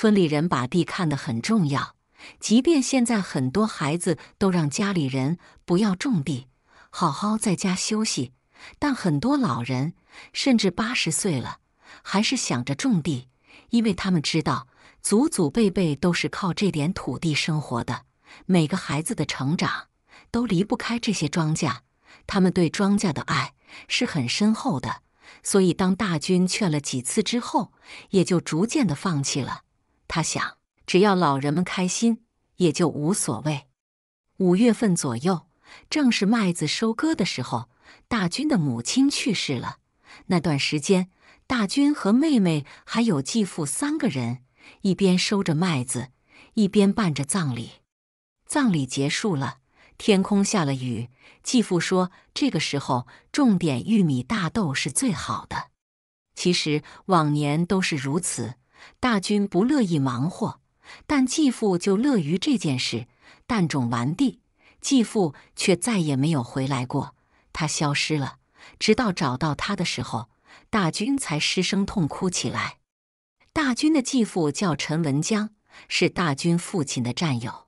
村里人把地看得很重要，即便现在很多孩子都让家里人不要种地，好好在家休息，但很多老人甚至八十岁了，还是想着种地，因为他们知道祖祖辈辈都是靠这点土地生活的，每个孩子的成长都离不开这些庄稼，他们对庄稼的爱是很深厚的，所以当大军劝了几次之后，也就逐渐的放弃了。他想，只要老人们开心，也就无所谓。五月份左右，正是麦子收割的时候。大军的母亲去世了，那段时间，大军和妹妹还有继父三个人，一边收着麦子，一边办着葬礼。葬礼结束了，天空下了雨。继父说：“这个时候种点玉米、大豆是最好的。”其实往年都是如此。大军不乐意忙活，但继父就乐于这件事。但种完地，继父却再也没有回来过，他消失了。直到找到他的时候，大军才失声痛哭起来。大军的继父叫陈文江，是大军父亲的战友。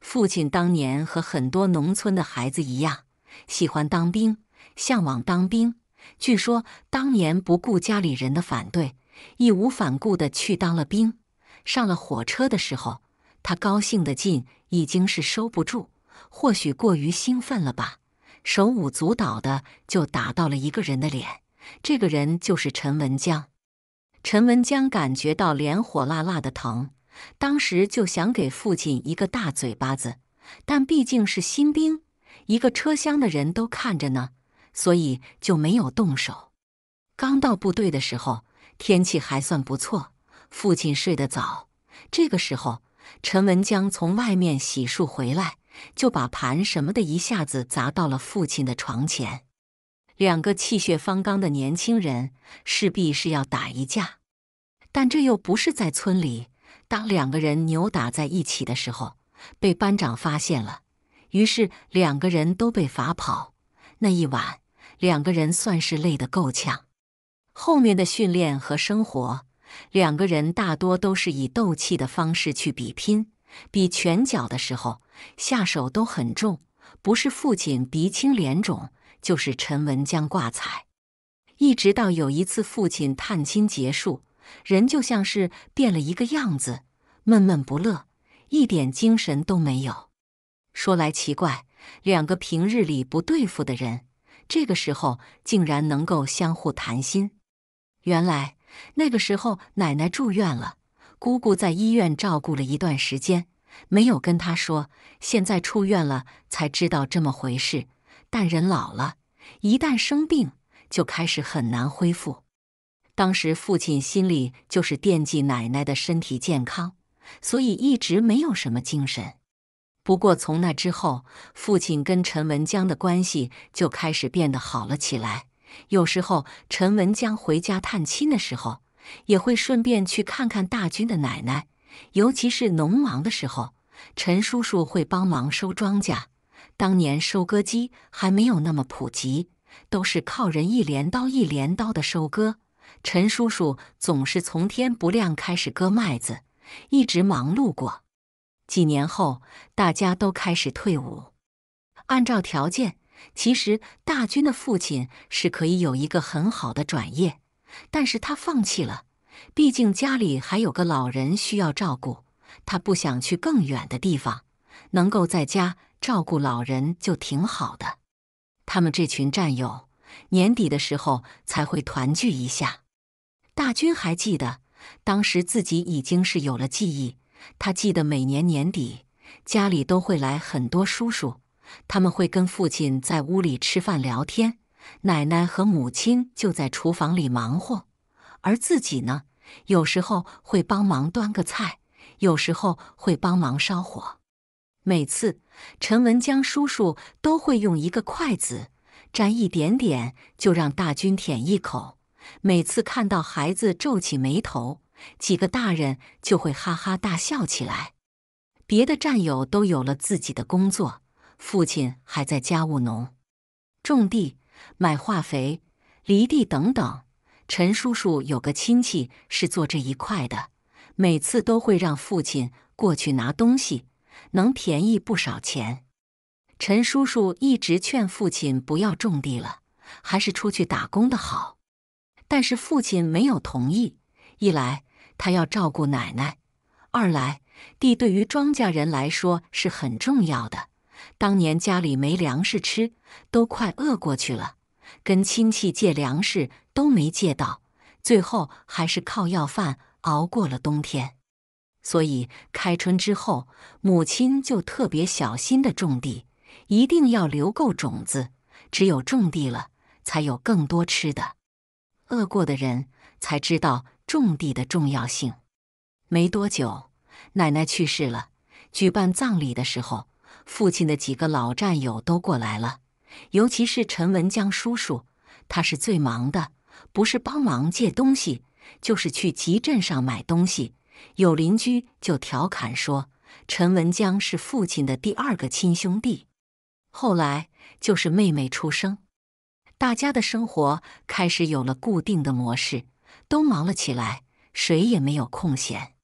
父亲当年和很多农村的孩子一样，喜欢当兵，向往当兵。据说当年不顾家里人的反对。义无反顾地去当了兵。上了火车的时候，他高兴的劲已经是收不住，或许过于兴奋了吧，手舞足蹈的就打到了一个人的脸。这个人就是陈文江。陈文江感觉到脸火辣辣的疼，当时就想给父亲一个大嘴巴子，但毕竟是新兵，一个车厢的人都看着呢，所以就没有动手。刚到部队的时候。天气还算不错，父亲睡得早。这个时候，陈文江从外面洗漱回来，就把盘什么的，一下子砸到了父亲的床前。两个气血方刚的年轻人势必是要打一架，但这又不是在村里。当两个人扭打在一起的时候，被班长发现了，于是两个人都被罚跑。那一晚，两个人算是累得够呛。后面的训练和生活，两个人大多都是以斗气的方式去比拼，比拳脚的时候下手都很重，不是父亲鼻青脸肿，就是陈文江挂彩。一直到有一次父亲探亲结束，人就像是变了一个样子，闷闷不乐，一点精神都没有。说来奇怪，两个平日里不对付的人，这个时候竟然能够相互谈心。原来那个时候奶奶住院了，姑姑在医院照顾了一段时间，没有跟她说。现在出院了才知道这么回事。但人老了，一旦生病就开始很难恢复。当时父亲心里就是惦记奶奶的身体健康，所以一直没有什么精神。不过从那之后，父亲跟陈文江的关系就开始变得好了起来。有时候，陈文江回家探亲的时候，也会顺便去看看大军的奶奶。尤其是农忙的时候，陈叔叔会帮忙收庄稼。当年收割机还没有那么普及，都是靠人一镰刀一镰刀的收割。陈叔叔总是从天不亮开始割麦子，一直忙碌过。几年后，大家都开始退伍，按照条件。其实，大军的父亲是可以有一个很好的转业，但是他放弃了。毕竟家里还有个老人需要照顾，他不想去更远的地方，能够在家照顾老人就挺好的。他们这群战友，年底的时候才会团聚一下。大军还记得，当时自己已经是有了记忆，他记得每年年底家里都会来很多叔叔。他们会跟父亲在屋里吃饭聊天，奶奶和母亲就在厨房里忙活，而自己呢，有时候会帮忙端个菜，有时候会帮忙烧火。每次陈文江叔叔都会用一个筷子沾一点点，就让大军舔一口。每次看到孩子皱起眉头，几个大人就会哈哈大笑起来。别的战友都有了自己的工作。父亲还在家务农、种地、买化肥、犁地等等。陈叔叔有个亲戚是做这一块的，每次都会让父亲过去拿东西，能便宜不少钱。陈叔叔一直劝父亲不要种地了，还是出去打工的好。但是父亲没有同意，一来他要照顾奶奶，二来地对于庄稼人来说是很重要的。当年家里没粮食吃，都快饿过去了，跟亲戚借粮食都没借到，最后还是靠要饭熬过了冬天。所以开春之后，母亲就特别小心的种地，一定要留够种子。只有种地了，才有更多吃的。饿过的人才知道种地的重要性。没多久，奶奶去世了，举办葬礼的时候。父亲的几个老战友都过来了，尤其是陈文江叔叔，他是最忙的，不是帮忙借东西，就是去集镇上买东西。有邻居就调侃说：“陈文江是父亲的第二个亲兄弟。”后来就是妹妹出生，大家的生活开始有了固定的模式，都忙了起来，谁也没有空闲。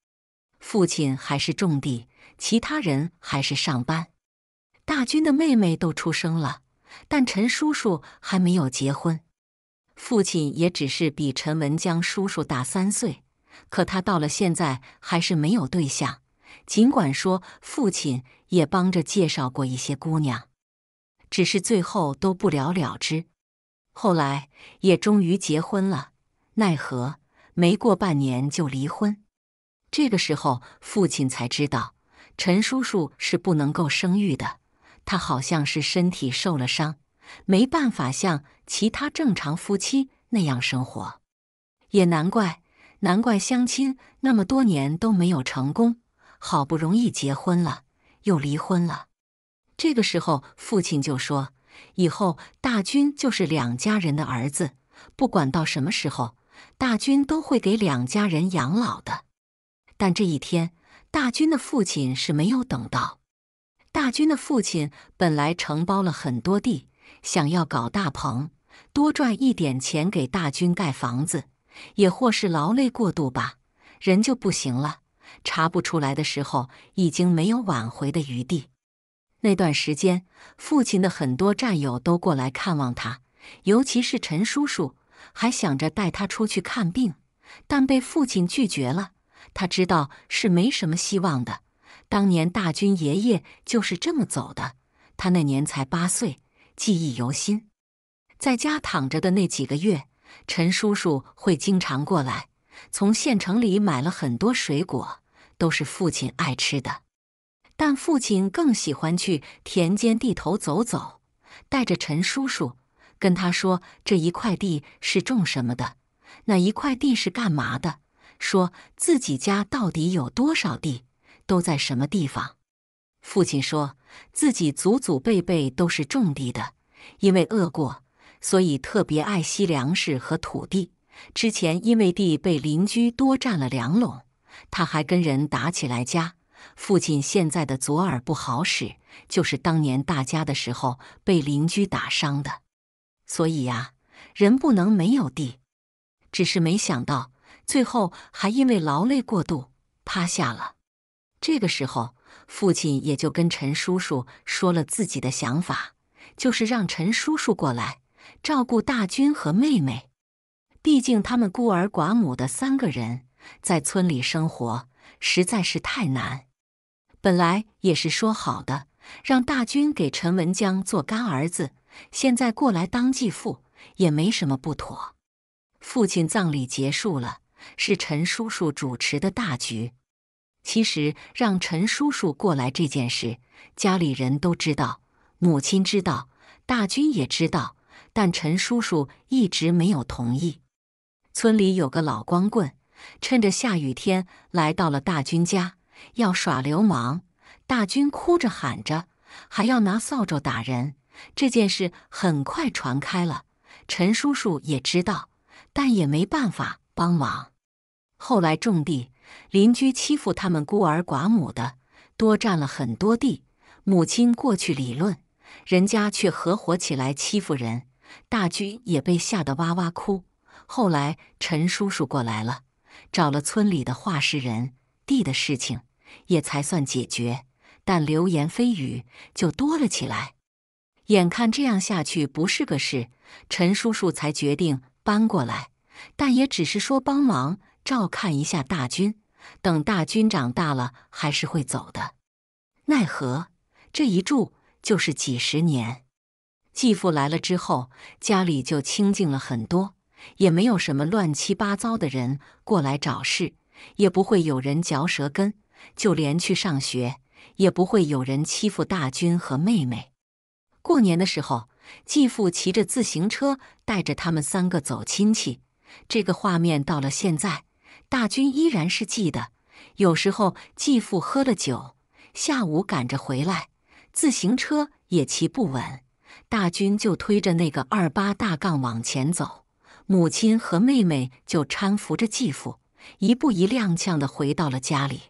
父亲还是种地，其他人还是上班。大军的妹妹都出生了，但陈叔叔还没有结婚。父亲也只是比陈文江叔叔大三岁，可他到了现在还是没有对象。尽管说父亲也帮着介绍过一些姑娘，只是最后都不了了之。后来也终于结婚了，奈何没过半年就离婚。这个时候父亲才知道，陈叔叔是不能够生育的。他好像是身体受了伤，没办法像其他正常夫妻那样生活，也难怪，难怪相亲那么多年都没有成功，好不容易结婚了又离婚了。这个时候，父亲就说：“以后大军就是两家人的儿子，不管到什么时候，大军都会给两家人养老的。”但这一天，大军的父亲是没有等到。大军的父亲本来承包了很多地，想要搞大棚，多赚一点钱给大军盖房子，也或是劳累过度吧，人就不行了。查不出来的时候，已经没有挽回的余地。那段时间，父亲的很多战友都过来看望他，尤其是陈叔叔，还想着带他出去看病，但被父亲拒绝了。他知道是没什么希望的。当年大军爷爷就是这么走的，他那年才八岁，记忆犹新。在家躺着的那几个月，陈叔叔会经常过来，从县城里买了很多水果，都是父亲爱吃的。但父亲更喜欢去田间地头走走，带着陈叔叔，跟他说这一块地是种什么的，那一块地是干嘛的，说自己家到底有多少地。都在什么地方？父亲说自己祖祖辈辈都是种地的，因为饿过，所以特别爱惜粮食和土地。之前因为地被邻居多占了两垄，他还跟人打起来家。父亲现在的左耳不好使，就是当年大家的时候被邻居打伤的。所以呀，人不能没有地。只是没想到，最后还因为劳累过度趴下了。这个时候，父亲也就跟陈叔叔说了自己的想法，就是让陈叔叔过来照顾大军和妹妹。毕竟他们孤儿寡母的三个人在村里生活实在是太难。本来也是说好的，让大军给陈文江做干儿子，现在过来当继父也没什么不妥。父亲葬礼结束了，是陈叔叔主持的大局。其实让陈叔叔过来这件事，家里人都知道，母亲知道，大军也知道，但陈叔叔一直没有同意。村里有个老光棍，趁着下雨天来到了大军家，要耍流氓。大军哭着喊着，还要拿扫帚打人。这件事很快传开了，陈叔叔也知道，但也没办法帮忙。后来种地。邻居欺负他们孤儿寡母的，多占了很多地。母亲过去理论，人家却合伙起来欺负人。大军也被吓得哇哇哭。后来陈叔叔过来了，找了村里的话事人，地的事情也才算解决。但流言蜚语就多了起来。眼看这样下去不是个事，陈叔叔才决定搬过来，但也只是说帮忙照看一下大军。等大军长大了，还是会走的。奈何这一住就是几十年。继父来了之后，家里就清静了很多，也没有什么乱七八糟的人过来找事，也不会有人嚼舌根，就连去上学也不会有人欺负大军和妹妹。过年的时候，继父骑着自行车带着他们三个走亲戚，这个画面到了现在。大军依然是记得，有时候继父喝了酒，下午赶着回来，自行车也骑不稳，大军就推着那个二八大杠往前走，母亲和妹妹就搀扶着继父，一步一踉跄的回到了家里。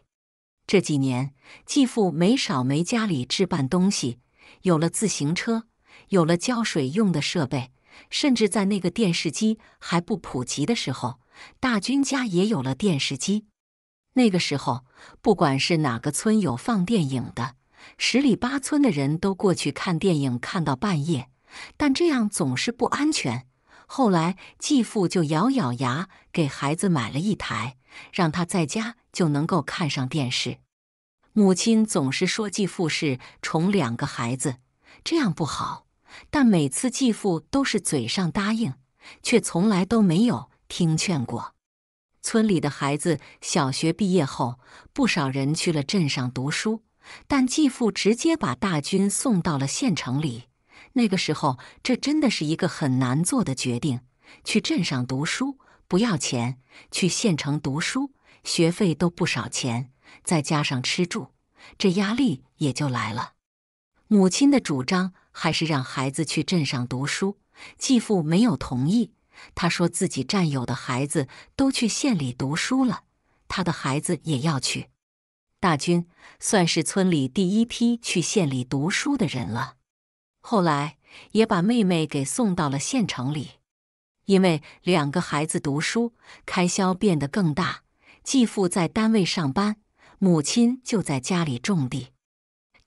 这几年，继父没少没家里置办东西，有了自行车，有了浇水用的设备，甚至在那个电视机还不普及的时候。大军家也有了电视机。那个时候，不管是哪个村有放电影的，十里八村的人都过去看电影，看到半夜。但这样总是不安全。后来，继父就咬咬牙给孩子买了一台，让他在家就能够看上电视。母亲总是说继父是宠两个孩子，这样不好。但每次继父都是嘴上答应，却从来都没有。听劝过，村里的孩子小学毕业后，不少人去了镇上读书，但继父直接把大军送到了县城里。那个时候，这真的是一个很难做的决定。去镇上读书不要钱，去县城读书学费都不少钱，再加上吃住，这压力也就来了。母亲的主张还是让孩子去镇上读书，继父没有同意。他说自己战友的孩子都去县里读书了，他的孩子也要去。大军算是村里第一批去县里读书的人了。后来也把妹妹给送到了县城里，因为两个孩子读书开销变得更大。继父在单位上班，母亲就在家里种地。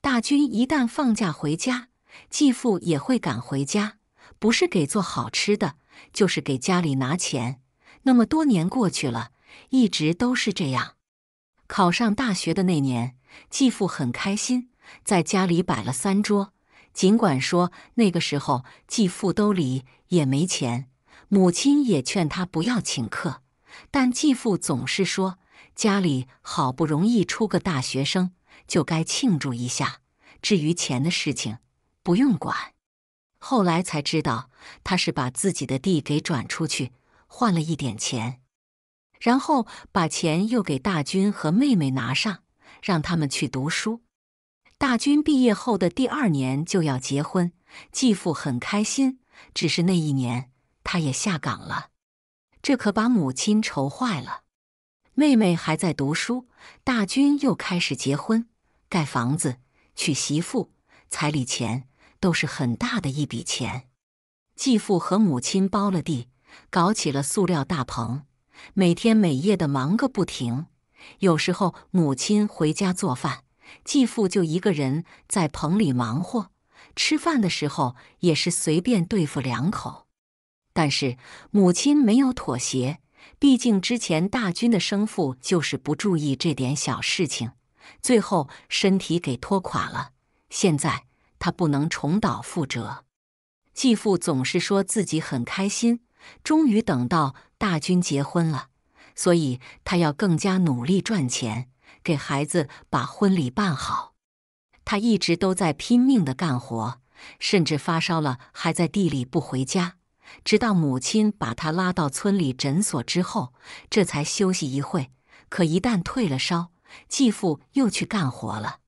大军一旦放假回家，继父也会赶回家，不是给做好吃的。就是给家里拿钱，那么多年过去了，一直都是这样。考上大学的那年，继父很开心，在家里摆了三桌。尽管说那个时候继父兜里也没钱，母亲也劝他不要请客，但继父总是说：“家里好不容易出个大学生，就该庆祝一下。至于钱的事情，不用管。”后来才知道，他是把自己的地给转出去，换了一点钱，然后把钱又给大军和妹妹拿上，让他们去读书。大军毕业后的第二年就要结婚，继父很开心。只是那一年他也下岗了，这可把母亲愁坏了。妹妹还在读书，大军又开始结婚、盖房子、娶媳妇，彩礼钱。都是很大的一笔钱。继父和母亲包了地，搞起了塑料大棚，每天每夜的忙个不停。有时候母亲回家做饭，继父就一个人在棚里忙活。吃饭的时候也是随便对付两口。但是母亲没有妥协，毕竟之前大军的生父就是不注意这点小事情，最后身体给拖垮了。现在。他不能重蹈覆辙。继父总是说自己很开心，终于等到大军结婚了，所以他要更加努力赚钱，给孩子把婚礼办好。他一直都在拼命的干活，甚至发烧了还在地里不回家，直到母亲把他拉到村里诊所之后，这才休息一会。可一旦退了烧，继父又去干活了。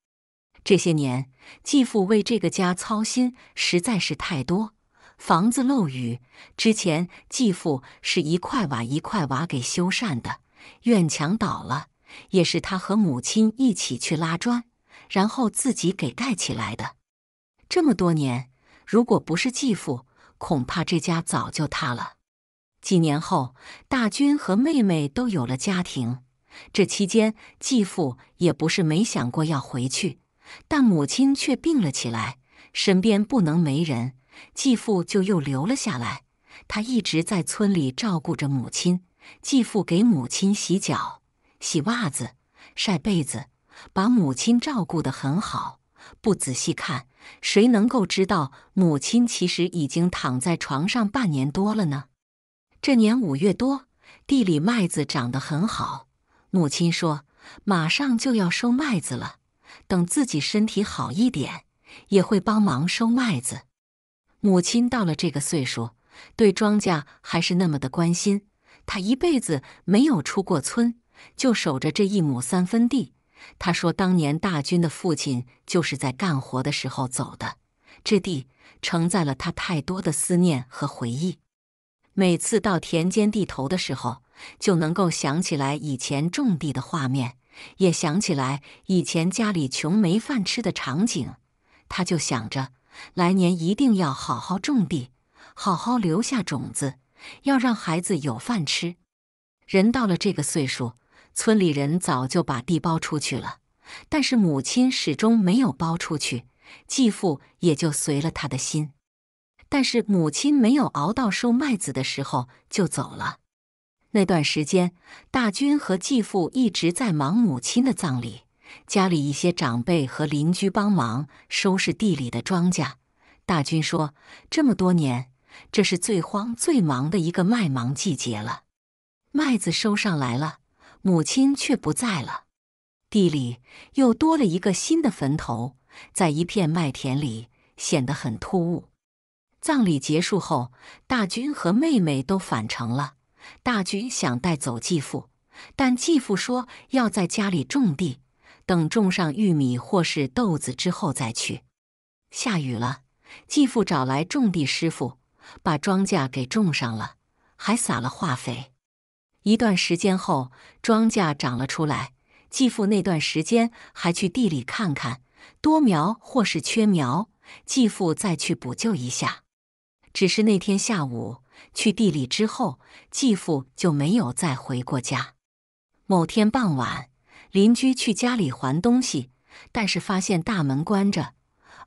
这些年，继父为这个家操心实在是太多。房子漏雨之前，继父是一块瓦一块瓦给修缮的；院墙倒了，也是他和母亲一起去拉砖，然后自己给盖起来的。这么多年，如果不是继父，恐怕这家早就塌了。几年后，大军和妹妹都有了家庭，这期间，继父也不是没想过要回去。但母亲却病了起来，身边不能没人，继父就又留了下来。他一直在村里照顾着母亲，继父给母亲洗脚、洗袜子、晒被子，把母亲照顾得很好。不仔细看，谁能够知道母亲其实已经躺在床上半年多了呢？这年五月多，地里麦子长得很好，母亲说马上就要收麦子了。等自己身体好一点，也会帮忙收麦子。母亲到了这个岁数，对庄稼还是那么的关心。她一辈子没有出过村，就守着这一亩三分地。他说，当年大军的父亲就是在干活的时候走的。这地承载了他太多的思念和回忆。每次到田间地头的时候，就能够想起来以前种地的画面。也想起来以前家里穷没饭吃的场景，他就想着来年一定要好好种地，好好留下种子，要让孩子有饭吃。人到了这个岁数，村里人早就把地包出去了，但是母亲始终没有包出去，继父也就随了他的心。但是母亲没有熬到收麦子的时候就走了。那段时间，大军和继父一直在忙母亲的葬礼。家里一些长辈和邻居帮忙收拾地里的庄稼。大军说：“这么多年，这是最荒、最忙的一个麦芒季节了。麦子收上来了，母亲却不在了。地里又多了一个新的坟头，在一片麦田里显得很突兀。”葬礼结束后，大军和妹妹都返程了。大军想带走继父，但继父说要在家里种地，等种上玉米或是豆子之后再去。下雨了，继父找来种地师傅，把庄稼给种上了，还撒了化肥。一段时间后，庄稼长了出来。继父那段时间还去地里看看，多苗或是缺苗，继父再去补救一下。只是那天下午。去地里之后，继父就没有再回过家。某天傍晚，邻居去家里还东西，但是发现大门关着，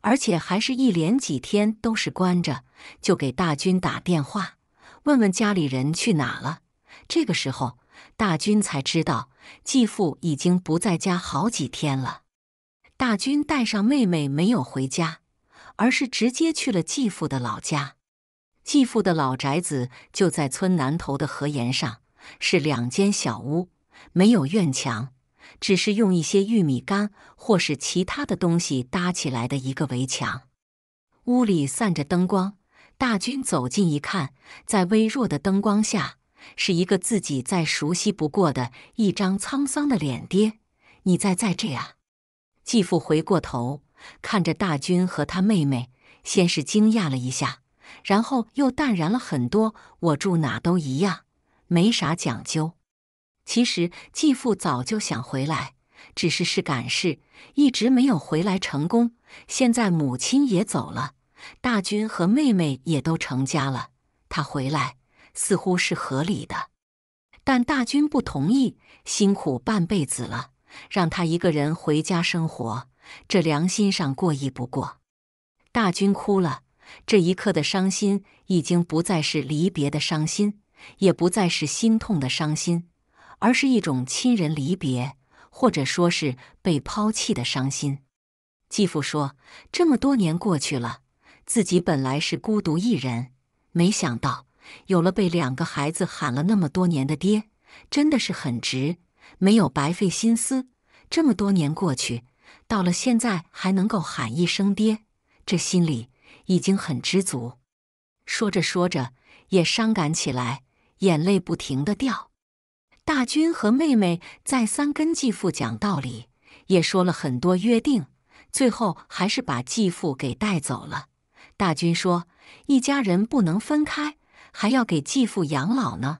而且还是一连几天都是关着，就给大军打电话，问问家里人去哪了。这个时候，大军才知道继父已经不在家好几天了。大军带上妹妹没有回家，而是直接去了继父的老家。继父的老宅子就在村南头的河沿上，是两间小屋，没有院墙，只是用一些玉米杆或是其他的东西搭起来的一个围墙。屋里散着灯光，大军走近一看，在微弱的灯光下，是一个自己再熟悉不过的一张沧桑的脸。爹，你在在这啊？继父回过头看着大军和他妹妹，先是惊讶了一下。然后又淡然了很多。我住哪都一样，没啥讲究。其实继父早就想回来，只是是赶事，一直没有回来成功。现在母亲也走了，大军和妹妹也都成家了，他回来似乎是合理的。但大军不同意，辛苦半辈子了，让他一个人回家生活，这良心上过意不过。大军哭了。这一刻的伤心已经不再是离别的伤心，也不再是心痛的伤心，而是一种亲人离别，或者说是被抛弃的伤心。继父说：“这么多年过去了，自己本来是孤独一人，没想到有了被两个孩子喊了那么多年的爹，真的是很值，没有白费心思。这么多年过去，到了现在还能够喊一声爹，这心里……”已经很知足，说着说着也伤感起来，眼泪不停的掉。大军和妹妹再三跟继父讲道理，也说了很多约定，最后还是把继父给带走了。大军说：“一家人不能分开，还要给继父养老呢。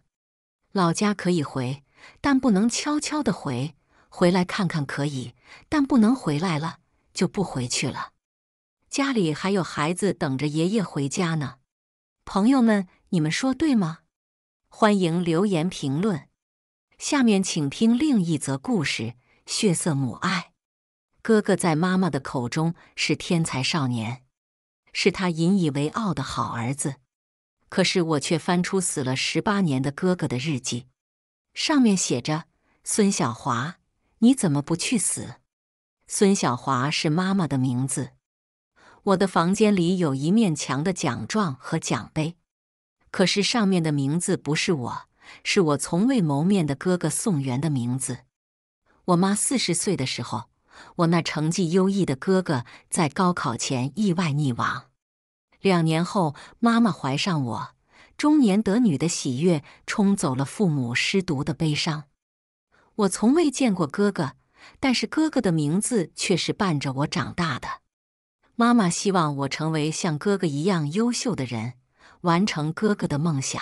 老家可以回，但不能悄悄的回。回来看看可以，但不能回来了就不回去了。”家里还有孩子等着爷爷回家呢，朋友们，你们说对吗？欢迎留言评论。下面请听另一则故事《血色母爱》。哥哥在妈妈的口中是天才少年，是他引以为傲的好儿子。可是我却翻出死了十八年的哥哥的日记，上面写着：“孙小华，你怎么不去死？”孙小华是妈妈的名字。我的房间里有一面墙的奖状和奖杯，可是上面的名字不是我，是我从未谋面的哥哥宋元的名字。我妈四十岁的时候，我那成绩优异的哥哥在高考前意外溺亡。两年后，妈妈怀上我，中年得女的喜悦冲走了父母失独的悲伤。我从未见过哥哥，但是哥哥的名字却是伴着我长大的。妈妈希望我成为像哥哥一样优秀的人，完成哥哥的梦想。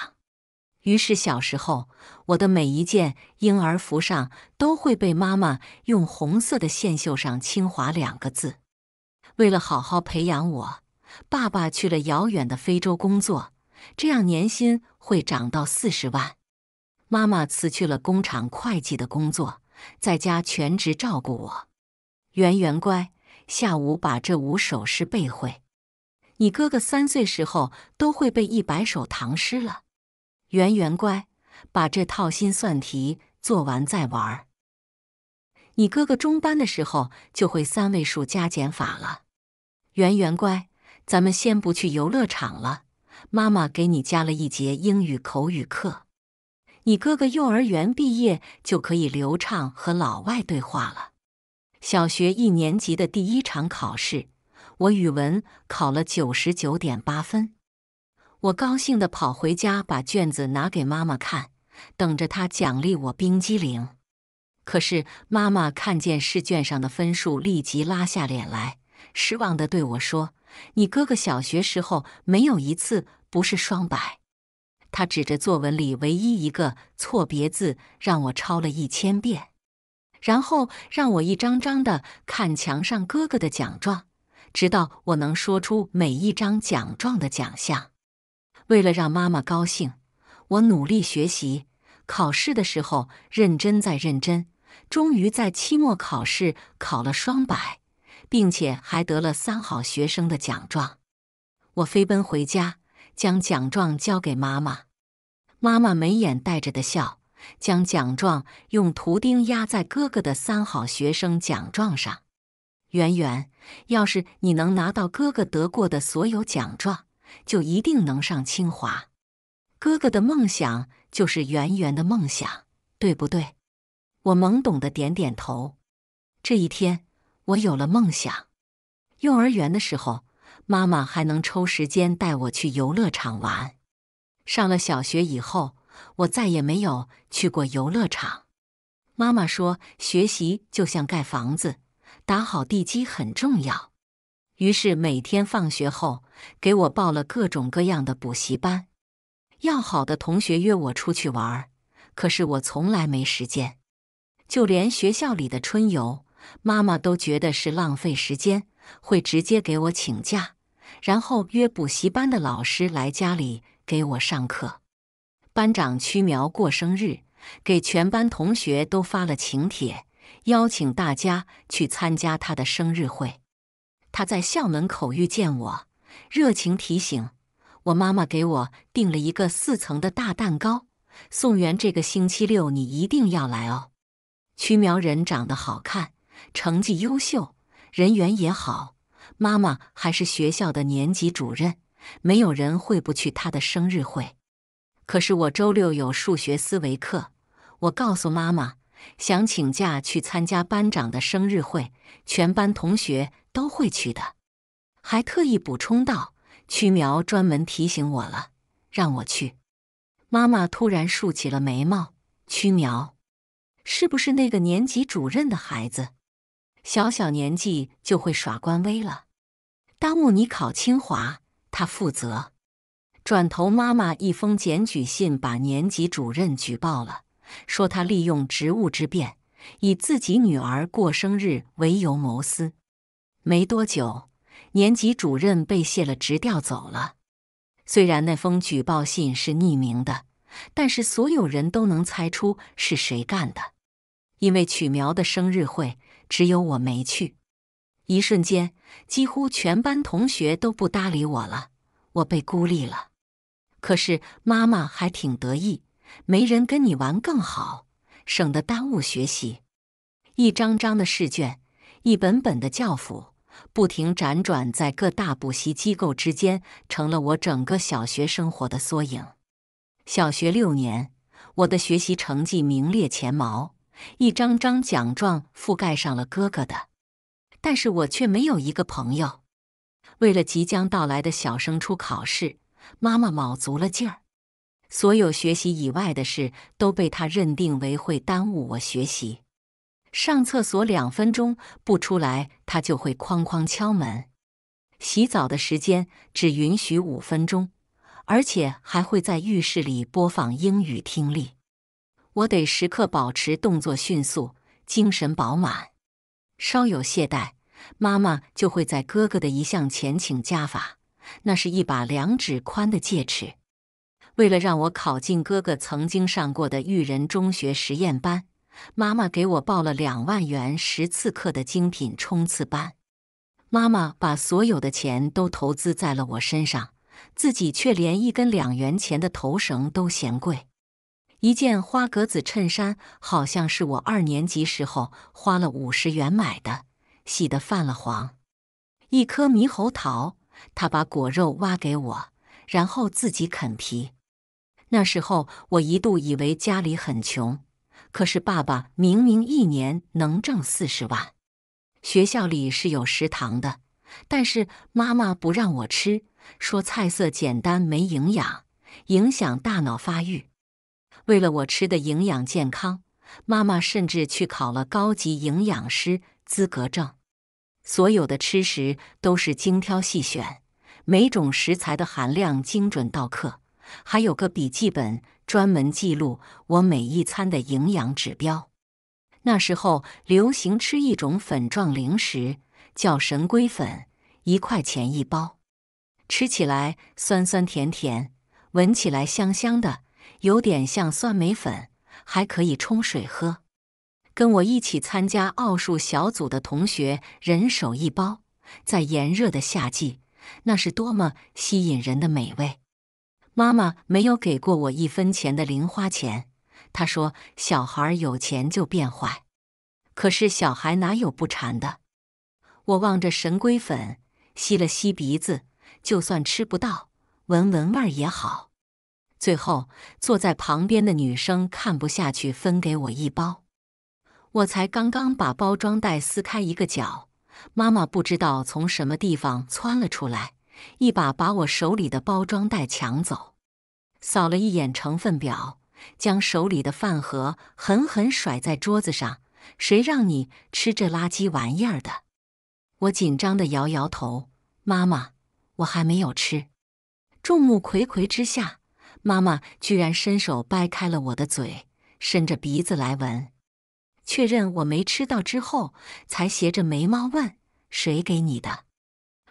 于是小时候，我的每一件婴儿服上都会被妈妈用红色的线绣上“清华”两个字。为了好好培养我，爸爸去了遥远的非洲工作，这样年薪会涨到四十万。妈妈辞去了工厂会计的工作，在家全职照顾我。圆圆乖。下午把这五首诗背会。你哥哥三岁时候都会背一百首唐诗了。圆圆乖，把这套心算题做完再玩。你哥哥中班的时候就会三位数加减法了。圆圆乖，咱们先不去游乐场了。妈妈给你加了一节英语口语课。你哥哥幼儿园毕业就可以流畅和老外对话了。小学一年级的第一场考试，我语文考了九十九点八分。我高兴的跑回家，把卷子拿给妈妈看，等着她奖励我冰激凌。可是妈妈看见试卷上的分数，立即拉下脸来，失望的对我说：“你哥哥小学时候没有一次不是双百。”他指着作文里唯一一个错别字，让我抄了一千遍。然后让我一张张的看墙上哥哥的奖状，直到我能说出每一张奖状的奖项。为了让妈妈高兴，我努力学习，考试的时候认真再认真。终于在期末考试考了双百，并且还得了三好学生的奖状。我飞奔回家，将奖状交给妈妈，妈妈眉眼带着的笑。将奖状用图钉压在哥哥的三好学生奖状上。圆圆，要是你能拿到哥哥得过的所有奖状，就一定能上清华。哥哥的梦想就是圆圆的梦想，对不对？我懵懂的点点头。这一天，我有了梦想。幼儿园的时候，妈妈还能抽时间带我去游乐场玩。上了小学以后，我再也没有去过游乐场。妈妈说，学习就像盖房子，打好地基很重要。于是每天放学后，给我报了各种各样的补习班。要好的同学约我出去玩，可是我从来没时间。就连学校里的春游，妈妈都觉得是浪费时间，会直接给我请假，然后约补习班的老师来家里给我上课。班长屈苗过生日，给全班同学都发了请帖，邀请大家去参加他的生日会。他在校门口遇见我，热情提醒：“我妈妈给我订了一个四层的大蛋糕，宋元，这个星期六你一定要来哦。”屈苗人长得好看，成绩优秀，人缘也好，妈妈还是学校的年级主任，没有人会不去他的生日会。可是我周六有数学思维课，我告诉妈妈想请假去参加班长的生日会，全班同学都会去的。还特意补充道：“屈苗专门提醒我了，让我去。”妈妈突然竖起了眉毛：“屈苗，是不是那个年级主任的孩子？小小年纪就会耍官威了？耽误你考清华，他负责。”转头，妈妈一封检举信把年级主任举报了，说他利用职务之便，以自己女儿过生日为由谋私。没多久，年级主任被卸了职，调走了。虽然那封举报信是匿名的，但是所有人都能猜出是谁干的，因为曲苗的生日会只有我没去。一瞬间，几乎全班同学都不搭理我了，我被孤立了。可是妈妈还挺得意，没人跟你玩更好，省得耽误学习。一张张的试卷，一本本的教辅，不停辗转在各大补习机构之间，成了我整个小学生活的缩影。小学六年，我的学习成绩名列前茅，一张张奖状覆盖上了哥哥的，但是我却没有一个朋友。为了即将到来的小升初考试。妈妈卯足了劲儿，所有学习以外的事都被她认定为会耽误我学习。上厕所两分钟不出来，她就会哐哐敲门。洗澡的时间只允许五分钟，而且还会在浴室里播放英语听力。我得时刻保持动作迅速、精神饱满。稍有懈怠，妈妈就会在哥哥的一项前请加法。那是一把两指宽的戒尺。为了让我考进哥哥曾经上过的育人中学实验班，妈妈给我报了两万元十次课的精品冲刺班。妈妈把所有的钱都投资在了我身上，自己却连一根两元钱的头绳都嫌贵。一件花格子衬衫好像是我二年级时候花了五十元买的，洗得泛了黄。一颗猕猴桃。他把果肉挖给我，然后自己啃皮。那时候我一度以为家里很穷，可是爸爸明明一年能挣四十万。学校里是有食堂的，但是妈妈不让我吃，说菜色简单没营养，影响大脑发育。为了我吃的营养健康，妈妈甚至去考了高级营养师资格证。所有的吃食都是精挑细选，每种食材的含量精准到克，还有个笔记本专门记录我每一餐的营养指标。那时候流行吃一种粉状零食，叫神龟粉，一块钱一包，吃起来酸酸甜甜，闻起来香香的，有点像酸梅粉，还可以冲水喝。跟我一起参加奥数小组的同学，人手一包，在炎热的夏季，那是多么吸引人的美味！妈妈没有给过我一分钱的零花钱，她说：“小孩有钱就变坏。”可是小孩哪有不馋的？我望着神龟粉，吸了吸鼻子，就算吃不到，闻闻味也好。最后，坐在旁边的女生看不下去，分给我一包。我才刚刚把包装袋撕开一个角，妈妈不知道从什么地方窜了出来，一把把我手里的包装袋抢走，扫了一眼成分表，将手里的饭盒狠狠甩在桌子上：“谁让你吃这垃圾玩意儿的！”我紧张的摇摇头：“妈妈，我还没有吃。”众目睽睽之下，妈妈居然伸手掰开了我的嘴，伸着鼻子来闻。确认我没吃到之后，才斜着眉毛问：“谁给你的？”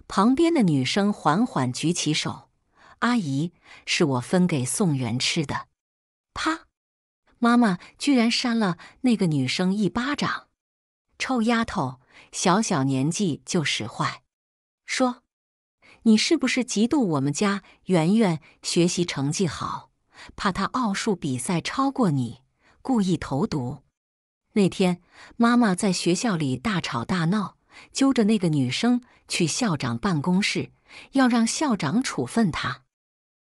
旁边的女生缓缓举起手：“阿姨，是我分给宋元吃的。”啪！妈妈居然扇了那个女生一巴掌：“臭丫头，小小年纪就使坏！说你是不是嫉妒我们家圆圆学习成绩好，怕她奥数比赛超过你，故意投毒？”那天，妈妈在学校里大吵大闹，揪着那个女生去校长办公室，要让校长处分她，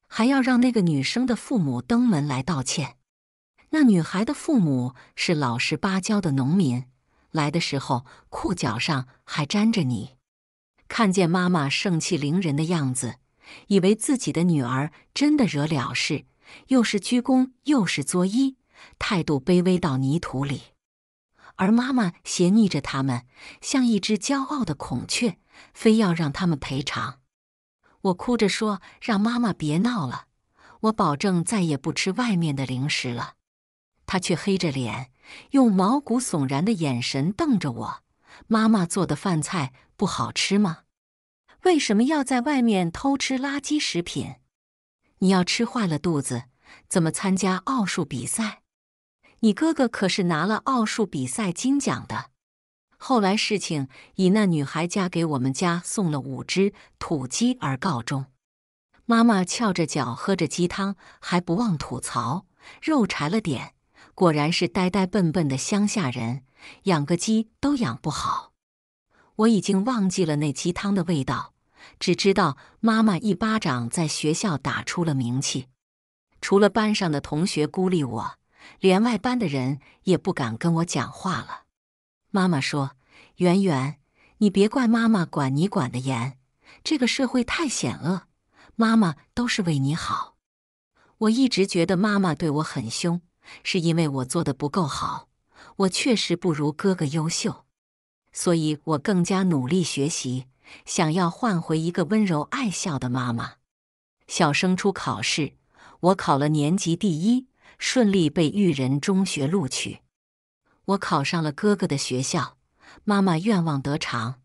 还要让那个女生的父母登门来道歉。那女孩的父母是老实巴交的农民，来的时候裤脚上还沾着泥。看见妈妈盛气凌人的样子，以为自己的女儿真的惹了事，又是鞠躬又是作揖，态度卑微到泥土里。而妈妈斜睨着他们，像一只骄傲的孔雀，非要让他们赔偿。我哭着说：“让妈妈别闹了，我保证再也不吃外面的零食了。”她却黑着脸，用毛骨悚然的眼神瞪着我：“妈妈做的饭菜不好吃吗？为什么要在外面偷吃垃圾食品？你要吃坏了肚子，怎么参加奥数比赛？”你哥哥可是拿了奥数比赛金奖的，后来事情以那女孩嫁给我们家送了五只土鸡而告终。妈妈翘着脚喝着鸡汤，还不忘吐槽：“肉柴了点，果然是呆呆笨笨的乡下人，养个鸡都养不好。”我已经忘记了那鸡汤的味道，只知道妈妈一巴掌在学校打出了名气，除了班上的同学孤立我。连外班的人也不敢跟我讲话了。妈妈说：“圆圆，你别怪妈妈管你管得严，这个社会太险恶，妈妈都是为你好。”我一直觉得妈妈对我很凶，是因为我做的不够好。我确实不如哥哥优秀，所以我更加努力学习，想要换回一个温柔爱笑的妈妈。小升初考试，我考了年级第一。顺利被育人中学录取，我考上了哥哥的学校，妈妈愿望得偿，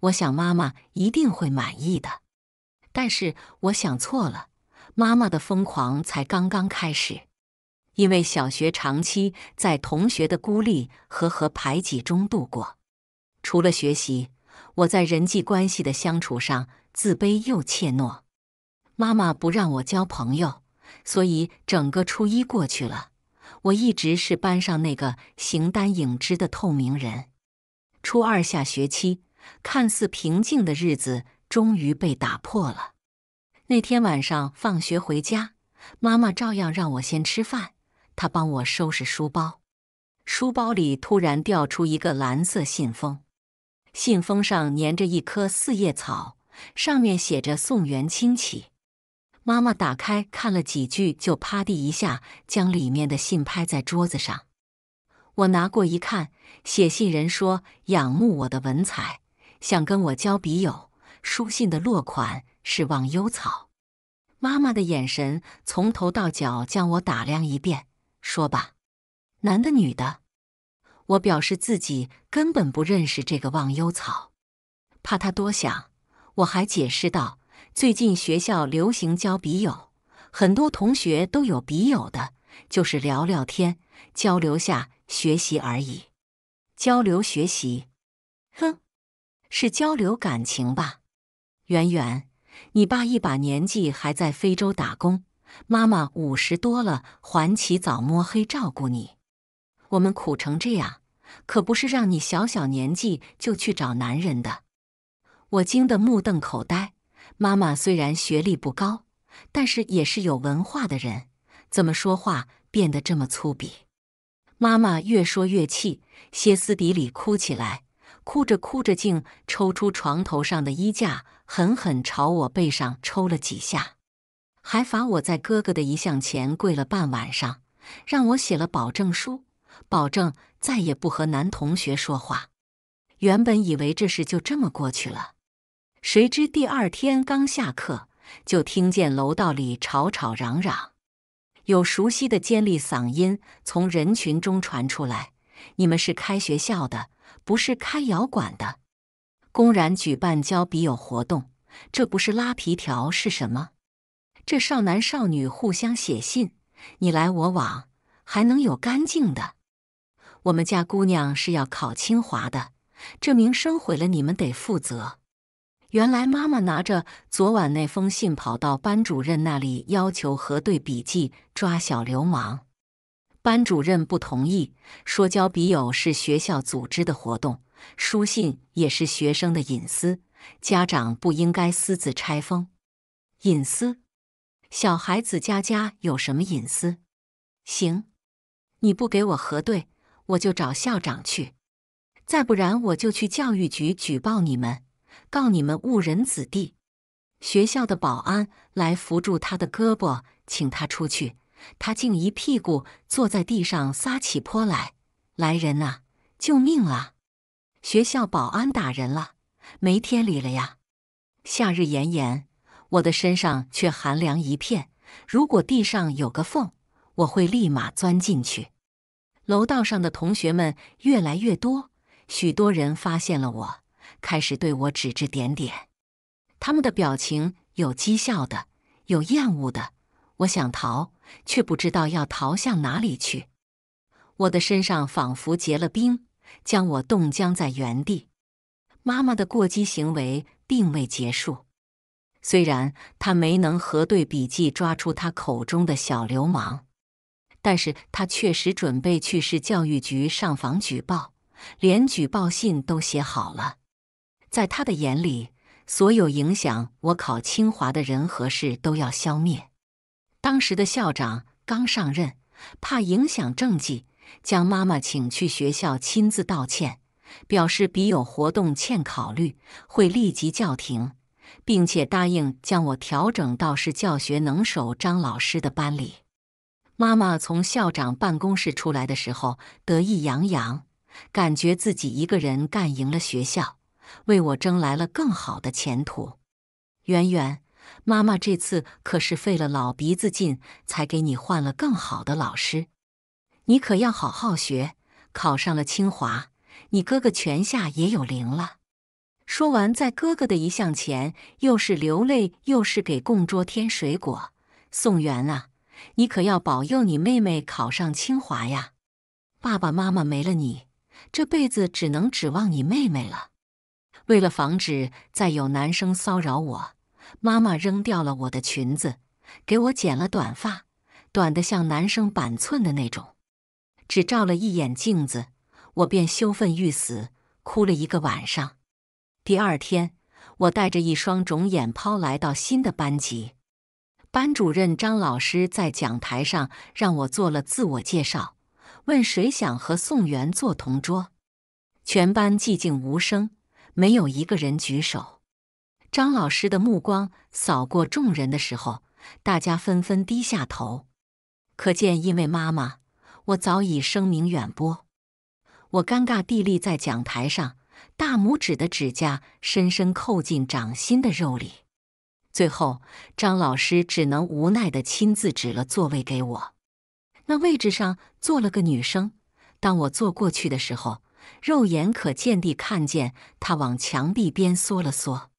我想妈妈一定会满意的。但是我想错了，妈妈的疯狂才刚刚开始。因为小学长期在同学的孤立和和排挤中度过，除了学习，我在人际关系的相处上自卑又怯懦，妈妈不让我交朋友。所以，整个初一过去了，我一直是班上那个形单影只的透明人。初二下学期，看似平静的日子终于被打破了。那天晚上放学回家，妈妈照样让我先吃饭，她帮我收拾书包，书包里突然掉出一个蓝色信封，信封上粘着一颗四叶草，上面写着“宋元清启”。妈妈打开看了几句，就啪地一下将里面的信拍在桌子上。我拿过一看，写信人说仰慕我的文采，想跟我交笔友。书信的落款是忘忧草。妈妈的眼神从头到脚将我打量一遍，说吧，男的女的？我表示自己根本不认识这个忘忧草，怕他多想，我还解释道。最近学校流行交笔友，很多同学都有笔友的，就是聊聊天，交流下学习而已。交流学习？哼，是交流感情吧？圆圆，你爸一把年纪还在非洲打工，妈妈五十多了还起早摸黑照顾你，我们苦成这样，可不是让你小小年纪就去找男人的。我惊得目瞪口呆。妈妈虽然学历不高，但是也是有文化的人，怎么说话变得这么粗鄙？妈妈越说越气，歇斯底里哭起来，哭着哭着竟抽出床头上的衣架，狠狠朝我背上抽了几下，还罚我在哥哥的遗像前跪了半晚上，让我写了保证书，保证再也不和男同学说话。原本以为这事就这么过去了。谁知第二天刚下课，就听见楼道里吵吵嚷嚷，有熟悉的尖利嗓音从人群中传出来：“你们是开学校的，不是开窑馆的，公然举办交笔友活动，这不是拉皮条是什么？这少男少女互相写信，你来我往，还能有干净的？我们家姑娘是要考清华的，这名声毁了，你们得负责。”原来妈妈拿着昨晚那封信跑到班主任那里，要求核对笔记、抓小流氓。班主任不同意，说交笔友是学校组织的活动，书信也是学生的隐私，家长不应该私自拆封。隐私？小孩子家家有什么隐私？行，你不给我核对，我就找校长去。再不然，我就去教育局举报你们。告你们误人子弟！学校的保安来扶住他的胳膊，请他出去。他竟一屁股坐在地上，撒起泼来。来人呐，救命啊！学校保安打人了，没天理了呀！夏日炎炎，我的身上却寒凉一片。如果地上有个缝，我会立马钻进去。楼道上的同学们越来越多，许多人发现了我。开始对我指指点点，他们的表情有讥笑的，有厌恶的。我想逃，却不知道要逃向哪里去。我的身上仿佛结了冰，将我冻僵在原地。妈妈的过激行为并未结束，虽然她没能核对笔记抓出她口中的小流氓，但是她确实准备去市教育局上访举报，连举报信都写好了。在他的眼里，所有影响我考清华的人和事都要消灭。当时的校长刚上任，怕影响政绩，将妈妈请去学校亲自道歉，表示笔友活动欠考虑，会立即叫停，并且答应将我调整到是教学能手张老师的班里。妈妈从校长办公室出来的时候得意洋洋，感觉自己一个人干赢了学校。为我争来了更好的前途，圆圆，妈妈这次可是费了老鼻子劲才给你换了更好的老师，你可要好好学，考上了清华，你哥哥泉下也有灵了。说完，在哥哥的遗像前又是流泪又是给供桌添水果。宋元啊，你可要保佑你妹妹考上清华呀！爸爸妈妈没了你，这辈子只能指望你妹妹了。为了防止再有男生骚扰我，妈妈扔掉了我的裙子，给我剪了短发，短的像男生板寸的那种。只照了一眼镜子，我便羞愤欲死，哭了一个晚上。第二天，我带着一双肿眼泡来到新的班级，班主任张老师在讲台上让我做了自我介绍，问谁想和宋元做同桌，全班寂静无声。没有一个人举手。张老师的目光扫过众人的时候，大家纷纷低下头。可见，因为妈妈，我早已声名远播。我尴尬地立在讲台上，大拇指的指甲深深扣进掌心的肉里。最后，张老师只能无奈地亲自指了座位给我。那位置上坐了个女生。当我坐过去的时候，肉眼可见地看见他往墙壁边缩了缩。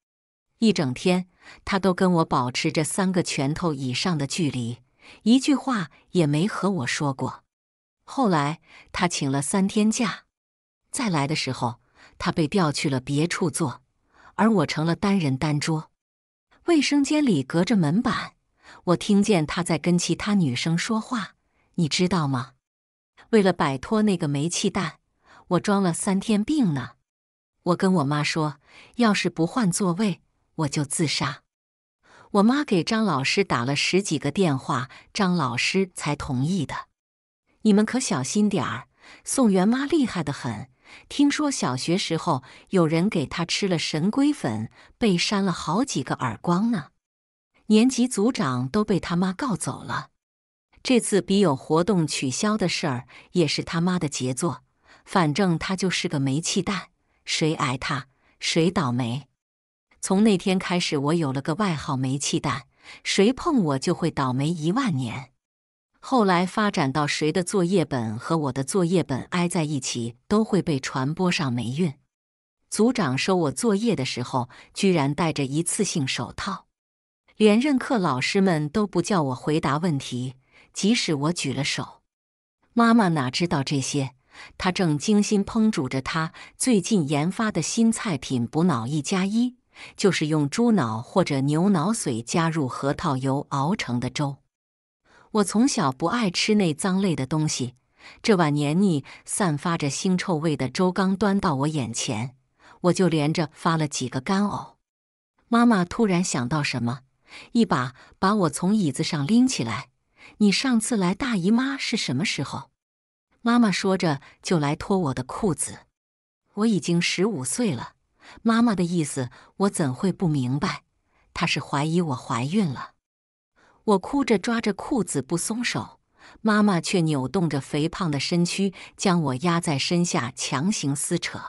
一整天，他都跟我保持着三个拳头以上的距离，一句话也没和我说过。后来，他请了三天假，再来的时候，他被调去了别处做，而我成了单人单桌。卫生间里隔着门板，我听见他在跟其他女生说话，你知道吗？为了摆脱那个煤气弹。我装了三天病呢，我跟我妈说，要是不换座位，我就自杀。我妈给张老师打了十几个电话，张老师才同意的。你们可小心点儿，宋元妈厉害的很。听说小学时候有人给他吃了神龟粉，被扇了好几个耳光呢。年级组长都被他妈告走了。这次笔友活动取消的事儿，也是他妈的杰作。反正他就是个煤气蛋，谁挨他谁倒霉。从那天开始，我有了个外号“煤气蛋”，谁碰我就会倒霉一万年。后来发展到谁的作业本和我的作业本挨在一起，都会被传播上霉运。组长收我作业的时候，居然戴着一次性手套，连任课老师们都不叫我回答问题，即使我举了手。妈妈哪知道这些？他正精心烹煮着他最近研发的新菜品“补脑一加一”，就是用猪脑或者牛脑髓加入核桃油熬成的粥。我从小不爱吃内脏类的东西，这碗黏腻、散发着腥臭味的粥刚端到我眼前，我就连着发了几个干呕。妈妈突然想到什么，一把把我从椅子上拎起来：“你上次来大姨妈是什么时候？”妈妈说着就来脱我的裤子，我已经十五岁了，妈妈的意思我怎会不明白？她是怀疑我怀孕了。我哭着抓着裤子不松手，妈妈却扭动着肥胖的身躯将我压在身下强行撕扯。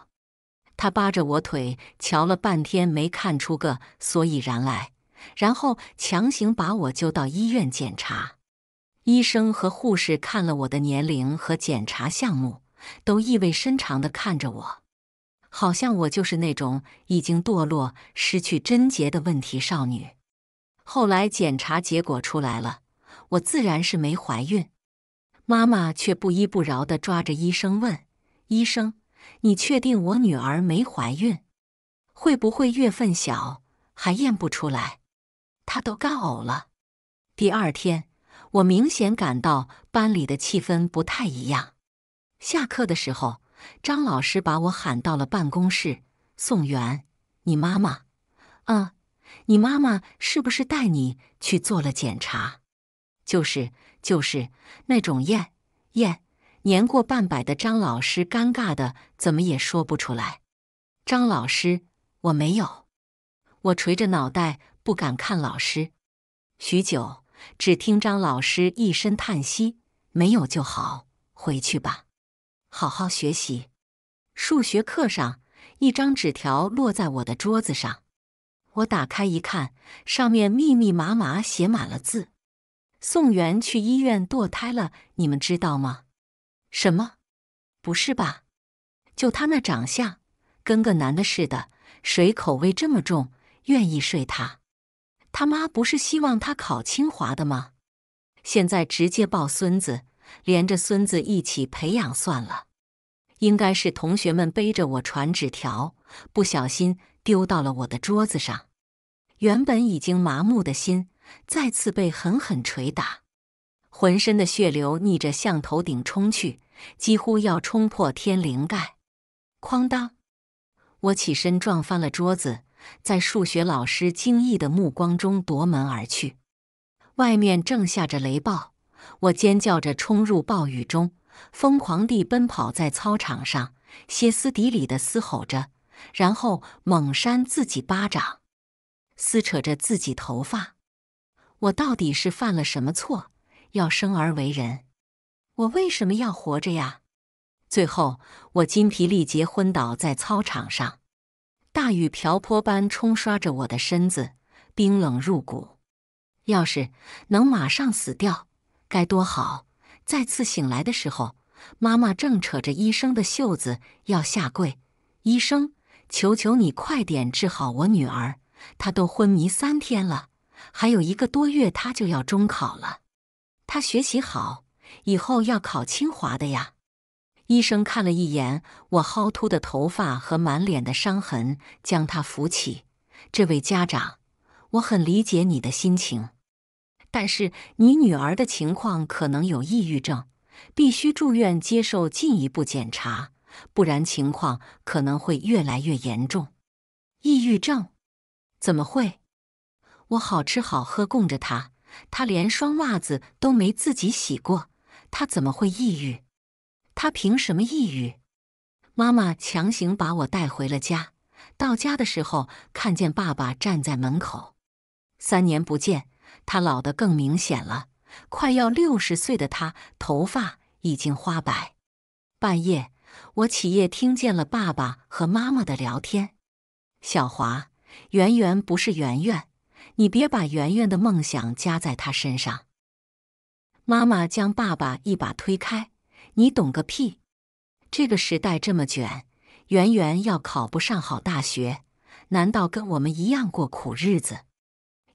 她扒着我腿瞧了半天没看出个所以然来，然后强行把我揪到医院检查。医生和护士看了我的年龄和检查项目，都意味深长地看着我，好像我就是那种已经堕落、失去贞洁的问题少女。后来检查结果出来了，我自然是没怀孕，妈妈却不依不饶地抓着医生问：“医生，你确定我女儿没怀孕？会不会月份小还验不出来？”她都干呕了。第二天。我明显感到班里的气氛不太一样。下课的时候，张老师把我喊到了办公室。宋元，你妈妈，嗯，你妈妈是不是带你去做了检查？就是就是那种验验年过半百的张老师，尴尬的怎么也说不出来。张老师，我没有。我垂着脑袋，不敢看老师。许久。只听张老师一声叹息：“没有就好，回去吧，好好学习。”数学课上，一张纸条落在我的桌子上。我打开一看，上面密密麻麻写满了字：“宋元去医院堕胎了，你们知道吗？”“什么？不是吧？就他那长相，跟个男的似的，谁口味这么重，愿意睡他？”他妈不是希望他考清华的吗？现在直接抱孙子，连着孙子一起培养算了。应该是同学们背着我传纸条，不小心丢到了我的桌子上。原本已经麻木的心，再次被狠狠捶打，浑身的血流逆着向头顶冲去，几乎要冲破天灵盖。哐当！我起身撞翻了桌子。在数学老师惊异的目光中夺门而去。外面正下着雷暴，我尖叫着冲入暴雨中，疯狂地奔跑在操场上，歇斯底里地嘶吼着，然后猛扇自己巴掌，撕扯着自己头发。我到底是犯了什么错，要生而为人？我为什么要活着呀？最后，我精疲力竭，昏倒在操场上。大雨瓢泼般冲刷着我的身子，冰冷入骨。要是能马上死掉，该多好！再次醒来的时候，妈妈正扯着医生的袖子要下跪：“医生，求求你快点治好我女儿，她都昏迷三天了，还有一个多月她就要中考了，她学习好，以后要考清华的呀。”医生看了一眼我薅秃的头发和满脸的伤痕，将他扶起。这位家长，我很理解你的心情，但是你女儿的情况可能有抑郁症，必须住院接受进一步检查，不然情况可能会越来越严重。抑郁症？怎么会？我好吃好喝供着她，她连双袜子都没自己洗过，她怎么会抑郁？他凭什么抑郁？妈妈强行把我带回了家。到家的时候，看见爸爸站在门口。三年不见，他老得更明显了，快要六十岁的他，头发已经花白。半夜，我起夜听见了爸爸和妈妈的聊天：“小华，圆圆不是圆圆，你别把圆圆的梦想加在他身上。”妈妈将爸爸一把推开。你懂个屁！这个时代这么卷，圆圆要考不上好大学，难道跟我们一样过苦日子？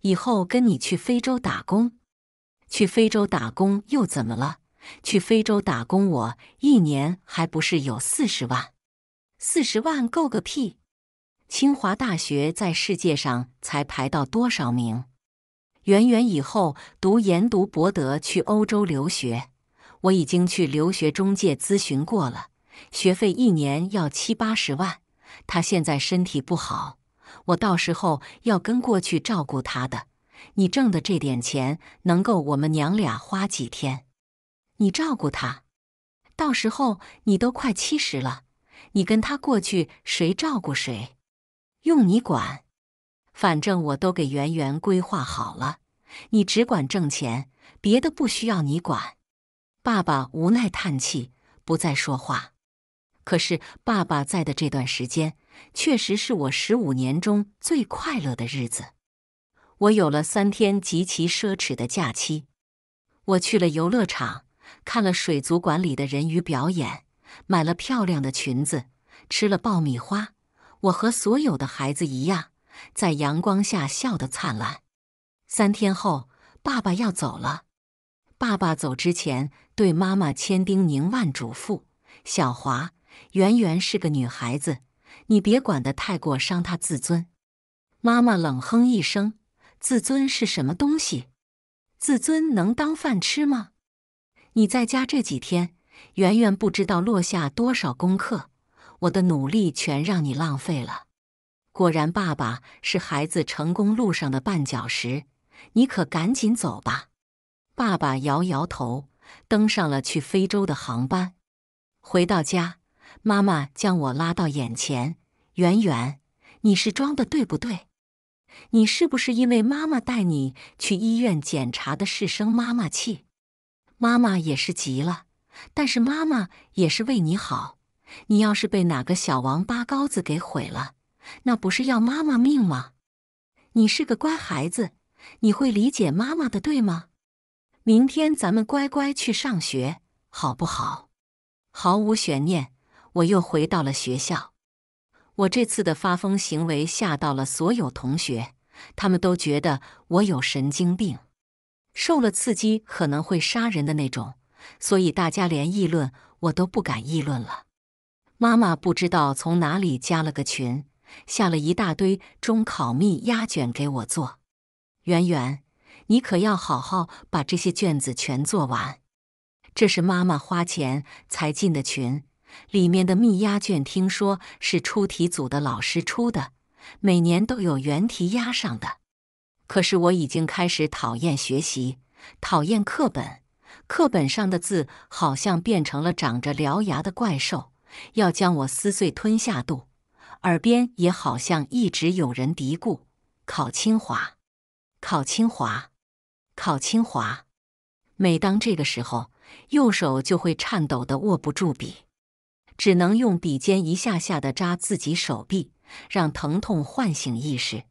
以后跟你去非洲打工，去非洲打工又怎么了？去非洲打工，我一年还不是有四十万？四十万够个屁！清华大学在世界上才排到多少名？圆圆以后读研、读博、得去欧洲留学。我已经去留学中介咨询过了，学费一年要七八十万。他现在身体不好，我到时候要跟过去照顾他的。你挣的这点钱能够我们娘俩花几天？你照顾他，到时候你都快七十了，你跟他过去谁照顾谁？用你管？反正我都给圆圆规划好了，你只管挣钱，别的不需要你管。爸爸无奈叹气，不再说话。可是爸爸在的这段时间，确实是我十五年中最快乐的日子。我有了三天极其奢侈的假期。我去了游乐场，看了水族馆里的人鱼表演，买了漂亮的裙子，吃了爆米花。我和所有的孩子一样，在阳光下笑得灿烂。三天后，爸爸要走了。爸爸走之前。对妈妈千叮咛万嘱咐，小华，圆圆是个女孩子，你别管得太过伤她自尊。妈妈冷哼一声：“自尊是什么东西？自尊能当饭吃吗？”你在家这几天，圆圆不知道落下多少功课，我的努力全让你浪费了。果然，爸爸是孩子成功路上的绊脚石，你可赶紧走吧。爸爸摇摇头。登上了去非洲的航班，回到家，妈妈将我拉到眼前：“圆圆，你是装的对不对？你是不是因为妈妈带你去医院检查的事生妈妈气？妈妈也是急了，但是妈妈也是为你好。你要是被哪个小王八羔子给毁了，那不是要妈妈命吗？你是个乖孩子，你会理解妈妈的，对吗？”明天咱们乖乖去上学，好不好？毫无悬念，我又回到了学校。我这次的发疯行为吓到了所有同学，他们都觉得我有神经病，受了刺激可能会杀人的那种，所以大家连议论我都不敢议论了。妈妈不知道从哪里加了个群，下了一大堆中考密押卷给我做，圆圆。你可要好好把这些卷子全做完。这是妈妈花钱才进的群，里面的密押卷听说是出题组的老师出的，每年都有原题押上的。可是我已经开始讨厌学习，讨厌课本，课本上的字好像变成了长着獠牙的怪兽，要将我撕碎吞下肚。耳边也好像一直有人嘀咕：“考清华，考清华。”考清华，每当这个时候，右手就会颤抖的握不住笔，只能用笔尖一下下的扎自己手臂，让疼痛唤醒意识。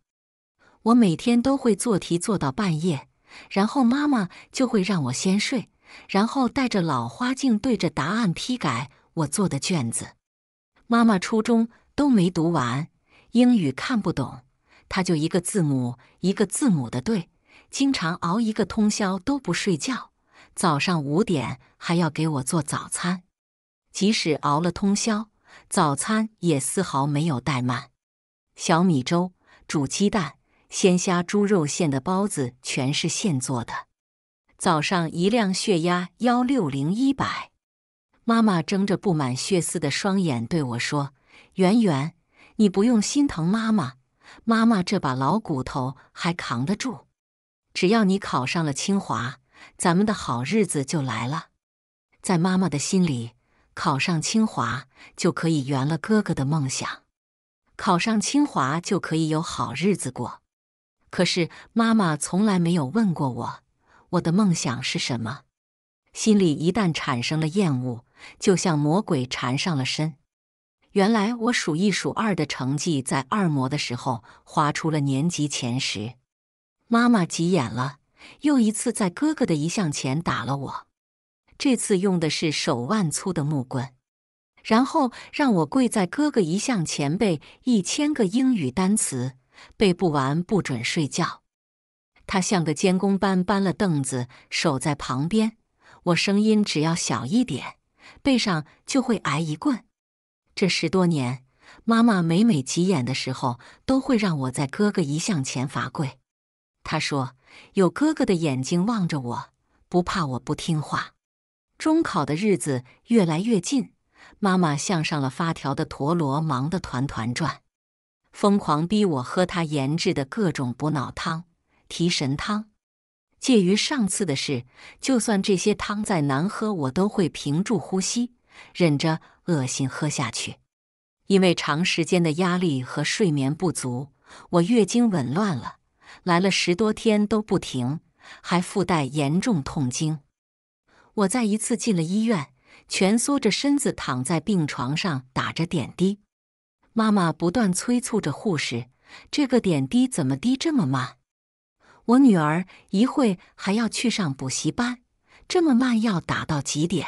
我每天都会做题做到半夜，然后妈妈就会让我先睡，然后戴着老花镜对着答案批改我做的卷子。妈妈初中都没读完，英语看不懂，她就一个字母一个字母的对。经常熬一个通宵都不睡觉，早上五点还要给我做早餐。即使熬了通宵，早餐也丝毫没有怠慢。小米粥、煮鸡蛋、鲜虾、猪肉馅的包子，全是现做的。早上一量血压，幺六零一百。妈妈睁着布满血丝的双眼对我说：“圆圆，你不用心疼妈妈，妈妈这把老骨头还扛得住。”只要你考上了清华，咱们的好日子就来了。在妈妈的心里，考上清华就可以圆了哥哥的梦想，考上清华就可以有好日子过。可是妈妈从来没有问过我，我的梦想是什么。心里一旦产生了厌恶，就像魔鬼缠上了身。原来我数一数二的成绩，在二模的时候划出了年级前十。妈妈急眼了，又一次在哥哥的遗像前打了我，这次用的是手腕粗的木棍，然后让我跪在哥哥遗像前背一千个英语单词，背不完不准睡觉。他像个监工般搬了凳子守在旁边，我声音只要小一点，背上就会挨一棍。这十多年，妈妈每每急眼的时候，都会让我在哥哥遗像前罚跪。他说：“有哥哥的眼睛望着我，不怕我不听话。”中考的日子越来越近，妈妈像上了发条的陀螺，忙得团团转，疯狂逼我喝她研制的各种补脑汤、提神汤。介于上次的事，就算这些汤再难喝，我都会屏住呼吸，忍着恶心喝下去。因为长时间的压力和睡眠不足，我月经紊乱了。来了十多天都不停，还附带严重痛经。我再一次进了医院，蜷缩着身子躺在病床上打着点滴。妈妈不断催促着护士：“这个点滴怎么滴这么慢？我女儿一会还要去上补习班，这么慢要打到几点？”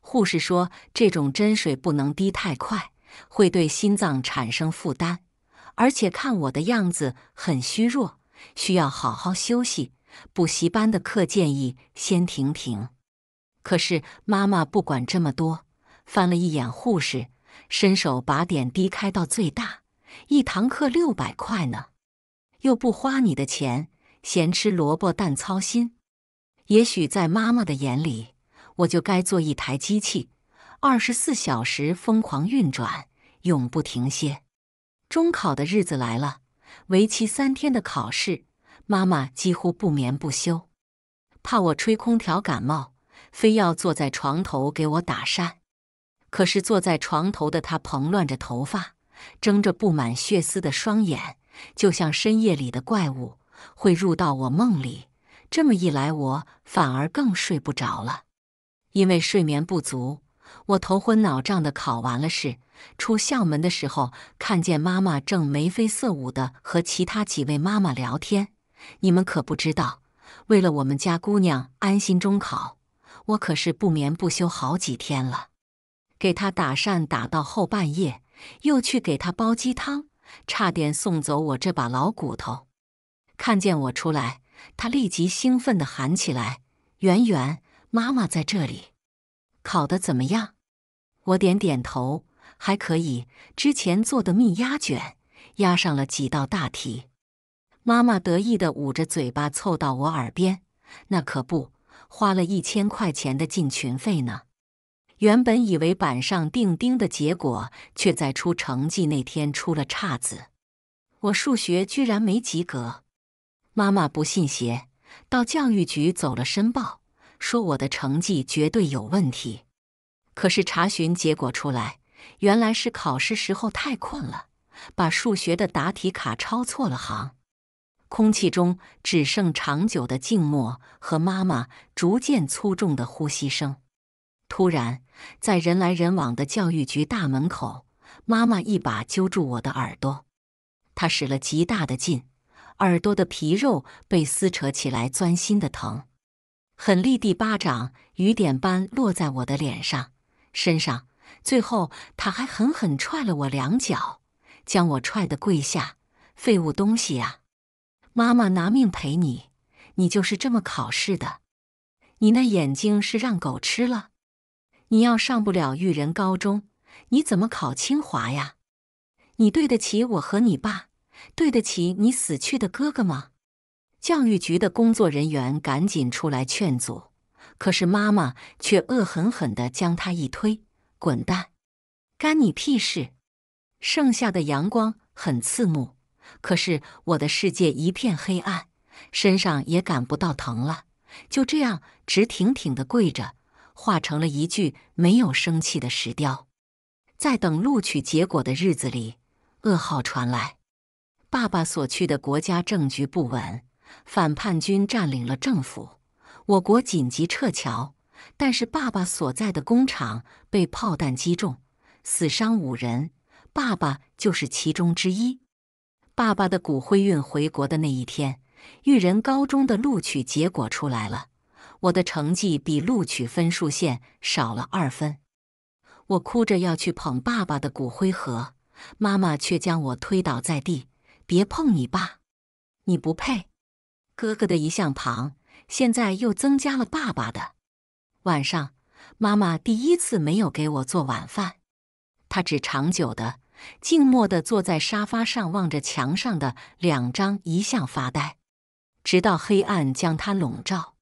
护士说：“这种针水不能滴太快，会对心脏产生负担，而且看我的样子很虚弱。”需要好好休息，补习班的课建议先停停。可是妈妈不管这么多，翻了一眼护士，伸手把点滴开到最大。一堂课六百块呢，又不花你的钱，闲吃萝卜淡操心。也许在妈妈的眼里，我就该做一台机器，二十四小时疯狂运转，永不停歇。中考的日子来了。为期三天的考试，妈妈几乎不眠不休，怕我吹空调感冒，非要坐在床头给我打扇。可是坐在床头的她蓬乱着头发，睁着布满血丝的双眼，就像深夜里的怪物，会入到我梦里。这么一来，我反而更睡不着了，因为睡眠不足。我头昏脑胀的，考完了试，出校门的时候，看见妈妈正眉飞色舞的和其他几位妈妈聊天。你们可不知道，为了我们家姑娘安心中考，我可是不眠不休好几天了。给她打扇打到后半夜，又去给她煲鸡汤，差点送走我这把老骨头。看见我出来，她立即兴奋地喊起来：“圆圆，妈妈在这里！”考的怎么样？我点点头，还可以。之前做的密押卷押上了几道大题。妈妈得意的捂着嘴巴，凑到我耳边：“那可不，花了一千块钱的进群费呢。”原本以为板上钉钉的结果，却在出成绩那天出了岔子。我数学居然没及格。妈妈不信邪，到教育局走了申报。说我的成绩绝对有问题，可是查询结果出来，原来是考试时候太困了，把数学的答题卡抄错了行。空气中只剩长久的静默和妈妈逐渐粗重的呼吸声。突然，在人来人往的教育局大门口，妈妈一把揪住我的耳朵，她使了极大的劲，耳朵的皮肉被撕扯起来，钻心的疼。狠力地巴掌，雨点般落在我的脸上、身上，最后他还狠狠踹了我两脚，将我踹得跪下。废物东西呀！妈妈拿命陪你，你就是这么考试的？你那眼睛是让狗吃了？你要上不了育人高中，你怎么考清华呀？你对得起我和你爸，对得起你死去的哥哥吗？教育局的工作人员赶紧出来劝阻，可是妈妈却恶狠狠地将他一推：“滚蛋，干你屁事！”盛夏的阳光很刺目，可是我的世界一片黑暗，身上也感不到疼了。就这样直挺挺地跪着，化成了一具没有生气的石雕。在等录取结果的日子里，噩耗传来：爸爸所去的国家政局不稳。反叛军占领了政府，我国紧急撤侨。但是爸爸所在的工厂被炮弹击中，死伤五人，爸爸就是其中之一。爸爸的骨灰运回国的那一天，育人高中的录取结果出来了，我的成绩比录取分数线少了二分。我哭着要去捧爸爸的骨灰盒，妈妈却将我推倒在地：“别碰你爸，你不配。”哥哥的遗像旁，现在又增加了爸爸的。晚上，妈妈第一次没有给我做晚饭，她只长久的、静默的坐在沙发上，望着墙上的两张遗像发呆，直到黑暗将她笼罩。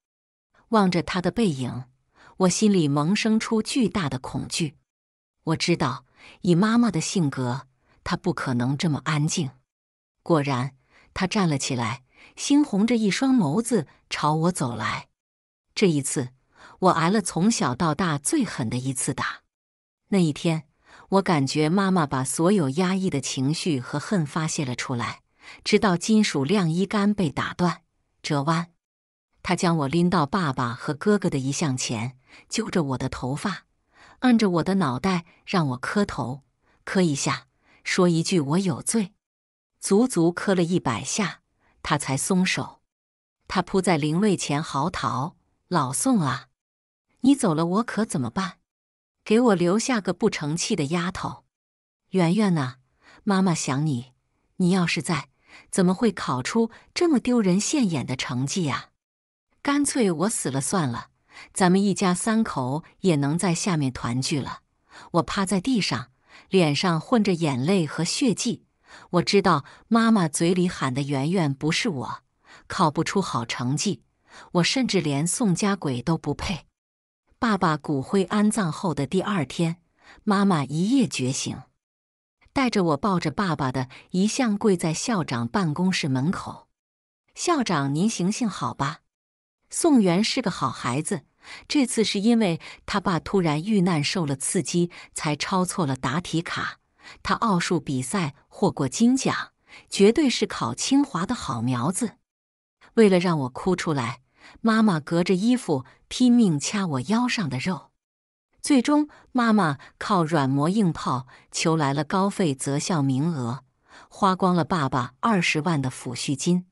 望着她的背影，我心里萌生出巨大的恐惧。我知道，以妈妈的性格，她不可能这么安静。果然，她站了起来。猩红着一双眸子朝我走来，这一次我挨了从小到大最狠的一次打。那一天，我感觉妈妈把所有压抑的情绪和恨发泄了出来，直到金属晾衣杆被打断折弯。她将我拎到爸爸和哥哥的遗像前，揪着我的头发，按着我的脑袋，让我磕头，磕一下，说一句“我有罪”，足足磕了一百下。他才松手，他扑在灵位前嚎啕：“老宋啊，你走了我可怎么办？给我留下个不成器的丫头，圆圆呐，妈妈想你。你要是在，怎么会考出这么丢人现眼的成绩呀？干脆我死了算了，咱们一家三口也能在下面团聚了。”我趴在地上，脸上混着眼泪和血迹。我知道妈妈嘴里喊的圆圆不是我，考不出好成绩，我甚至连宋家鬼都不配。爸爸骨灰安葬后的第二天，妈妈一夜觉醒，带着我抱着爸爸的遗像跪在校长办公室门口。校长，您行行好吧，宋元是个好孩子，这次是因为他爸突然遇难受了刺激，才抄错了答题卡。他奥数比赛获过金奖，绝对是考清华的好苗子。为了让我哭出来，妈妈隔着衣服拼命掐我腰上的肉。最终，妈妈靠软磨硬泡求来了高费择校名额，花光了爸爸二十万的抚恤金。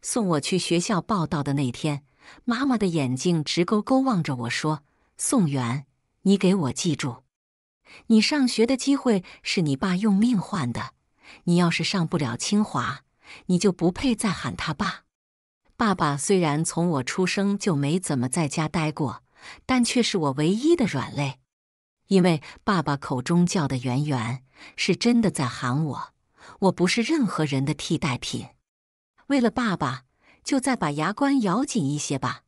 送我去学校报道的那天，妈妈的眼睛直勾勾望着我说：“宋元，你给我记住。”你上学的机会是你爸用命换的，你要是上不了清华，你就不配再喊他爸。爸爸虽然从我出生就没怎么在家待过，但却是我唯一的软肋。因为爸爸口中叫的“圆圆”是真的在喊我，我不是任何人的替代品。为了爸爸，就再把牙关咬紧一些吧。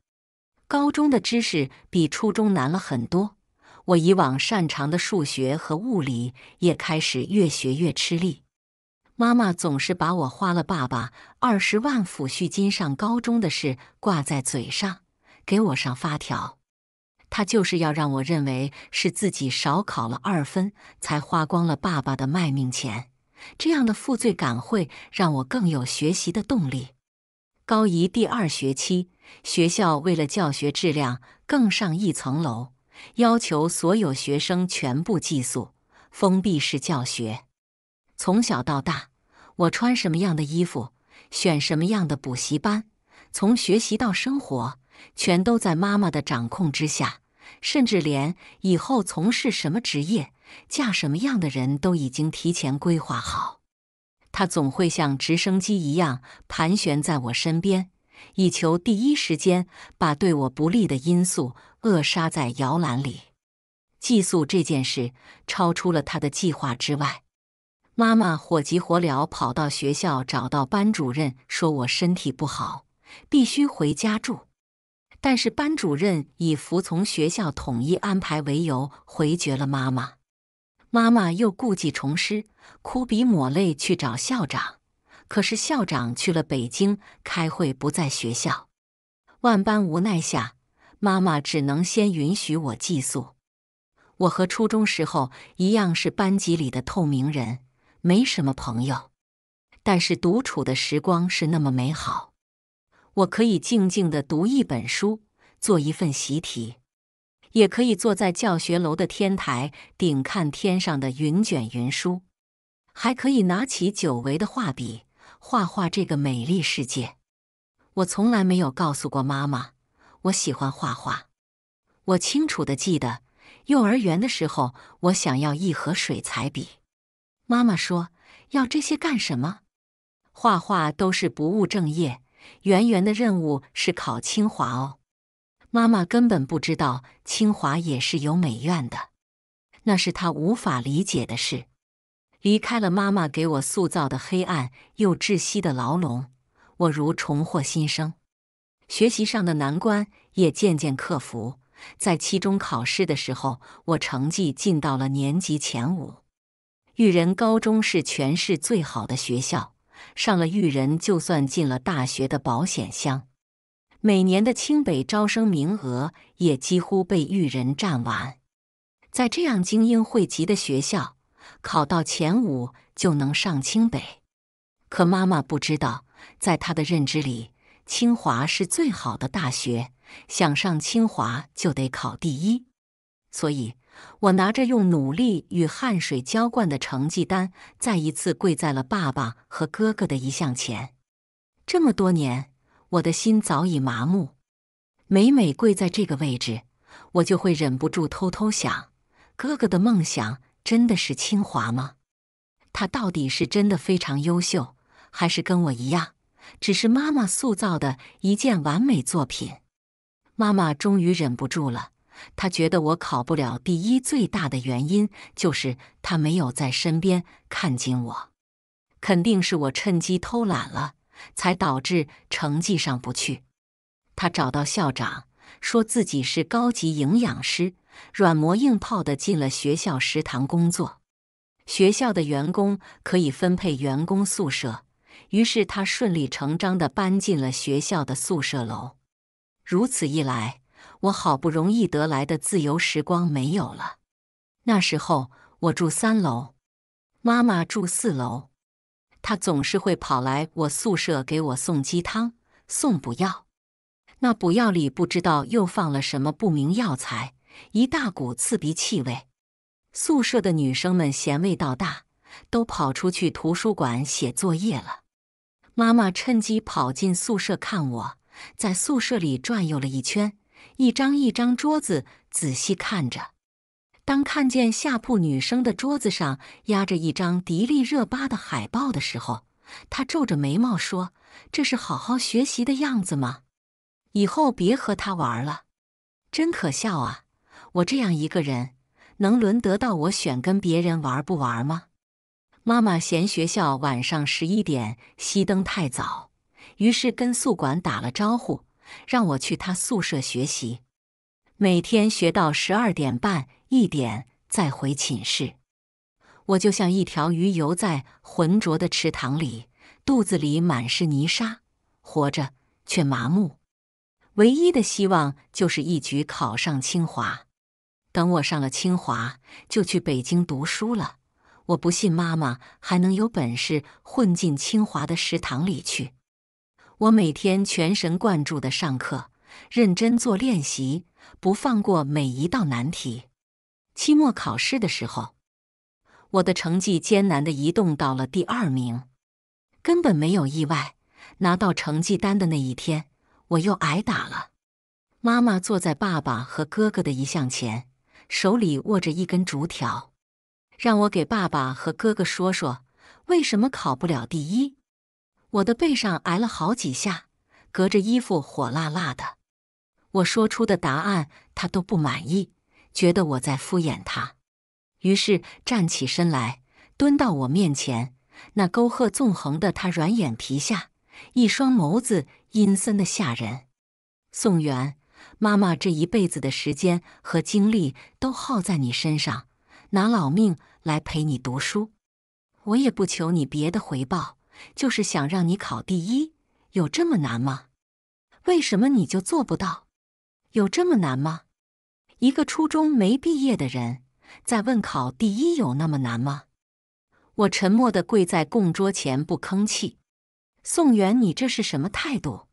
高中的知识比初中难了很多。我以往擅长的数学和物理也开始越学越吃力。妈妈总是把我花了爸爸二十万抚恤金上高中的事挂在嘴上，给我上发条。她就是要让我认为是自己少考了二分，才花光了爸爸的卖命钱。这样的负罪感会让我更有学习的动力。高一第二学期，学校为了教学质量更上一层楼。要求所有学生全部寄宿，封闭式教学。从小到大，我穿什么样的衣服，选什么样的补习班，从学习到生活，全都在妈妈的掌控之下。甚至连以后从事什么职业、嫁什么样的人都已经提前规划好。她总会像直升机一样盘旋在我身边，以求第一时间把对我不利的因素。扼杀在摇篮里。寄宿这件事超出了他的计划之外。妈妈火急火燎跑到学校，找到班主任，说我身体不好，必须回家住。但是班主任以服从学校统一安排为由回绝了妈妈。妈妈又故技重施，哭鼻抹泪去找校长。可是校长去了北京开会，不在学校。万般无奈下。妈妈只能先允许我寄宿。我和初中时候一样，是班级里的透明人，没什么朋友。但是独处的时光是那么美好，我可以静静的读一本书，做一份习题，也可以坐在教学楼的天台顶看天上的云卷云舒，还可以拿起久违的画笔，画画这个美丽世界。我从来没有告诉过妈妈。我喜欢画画。我清楚的记得，幼儿园的时候，我想要一盒水彩笔。妈妈说：“要这些干什么？画画都是不务正业。圆圆的任务是考清华哦。”妈妈根本不知道清华也是有美院的，那是她无法理解的事。离开了妈妈给我塑造的黑暗又窒息的牢笼，我如重获新生。学习上的难关也渐渐克服，在期中考试的时候，我成绩进到了年级前五。育人高中是全市最好的学校，上了育人就算进了大学的保险箱。每年的清北招生名额也几乎被育人占完，在这样精英汇集的学校，考到前五就能上清北。可妈妈不知道，在她的认知里。清华是最好的大学，想上清华就得考第一，所以，我拿着用努力与汗水浇灌的成绩单，再一次跪在了爸爸和哥哥的遗像前。这么多年，我的心早已麻木。每每跪在这个位置，我就会忍不住偷偷想：哥哥的梦想真的是清华吗？他到底是真的非常优秀，还是跟我一样？只是妈妈塑造的一件完美作品。妈妈终于忍不住了，她觉得我考不了第一最大的原因就是她没有在身边看紧我，肯定是我趁机偷懒了，才导致成绩上不去。她找到校长，说自己是高级营养师，软磨硬泡的进了学校食堂工作。学校的员工可以分配员工宿舍。于是他顺理成章地搬进了学校的宿舍楼，如此一来，我好不容易得来的自由时光没有了。那时候我住三楼，妈妈住四楼，她总是会跑来我宿舍给我送鸡汤、送补药。那补药里不知道又放了什么不明药材，一大股刺鼻气味。宿舍的女生们嫌味道大，都跑出去图书馆写作业了。妈妈趁机跑进宿舍看我，在宿舍里转悠了一圈，一张一张桌子仔细看着。当看见下铺女生的桌子上压着一张迪丽热巴的海报的时候，她皱着眉毛说：“这是好好学习的样子吗？以后别和她玩了，真可笑啊！我这样一个人，能轮得到我选跟别人玩不玩吗？”妈妈嫌学校晚上十一点熄灯太早，于是跟宿管打了招呼，让我去她宿舍学习，每天学到十二点半一点再回寝室。我就像一条鱼游在浑浊的池塘里，肚子里满是泥沙，活着却麻木。唯一的希望就是一举考上清华。等我上了清华，就去北京读书了。我不信妈妈还能有本事混进清华的食堂里去。我每天全神贯注的上课，认真做练习，不放过每一道难题。期末考试的时候，我的成绩艰难的移动到了第二名，根本没有意外。拿到成绩单的那一天，我又挨打了。妈妈坐在爸爸和哥哥的遗像前，手里握着一根竹条。让我给爸爸和哥哥说说，为什么考不了第一？我的背上挨了好几下，隔着衣服火辣辣的。我说出的答案他都不满意，觉得我在敷衍他。于是站起身来，蹲到我面前，那沟壑纵横的他软眼皮下，一双眸子阴森的吓人。宋元，妈妈这一辈子的时间和精力都耗在你身上，拿老命。来陪你读书，我也不求你别的回报，就是想让你考第一。有这么难吗？为什么你就做不到？有这么难吗？一个初中没毕业的人在问考第一有那么难吗？我沉默的跪在供桌前不吭气。宋元，你这是什么态度？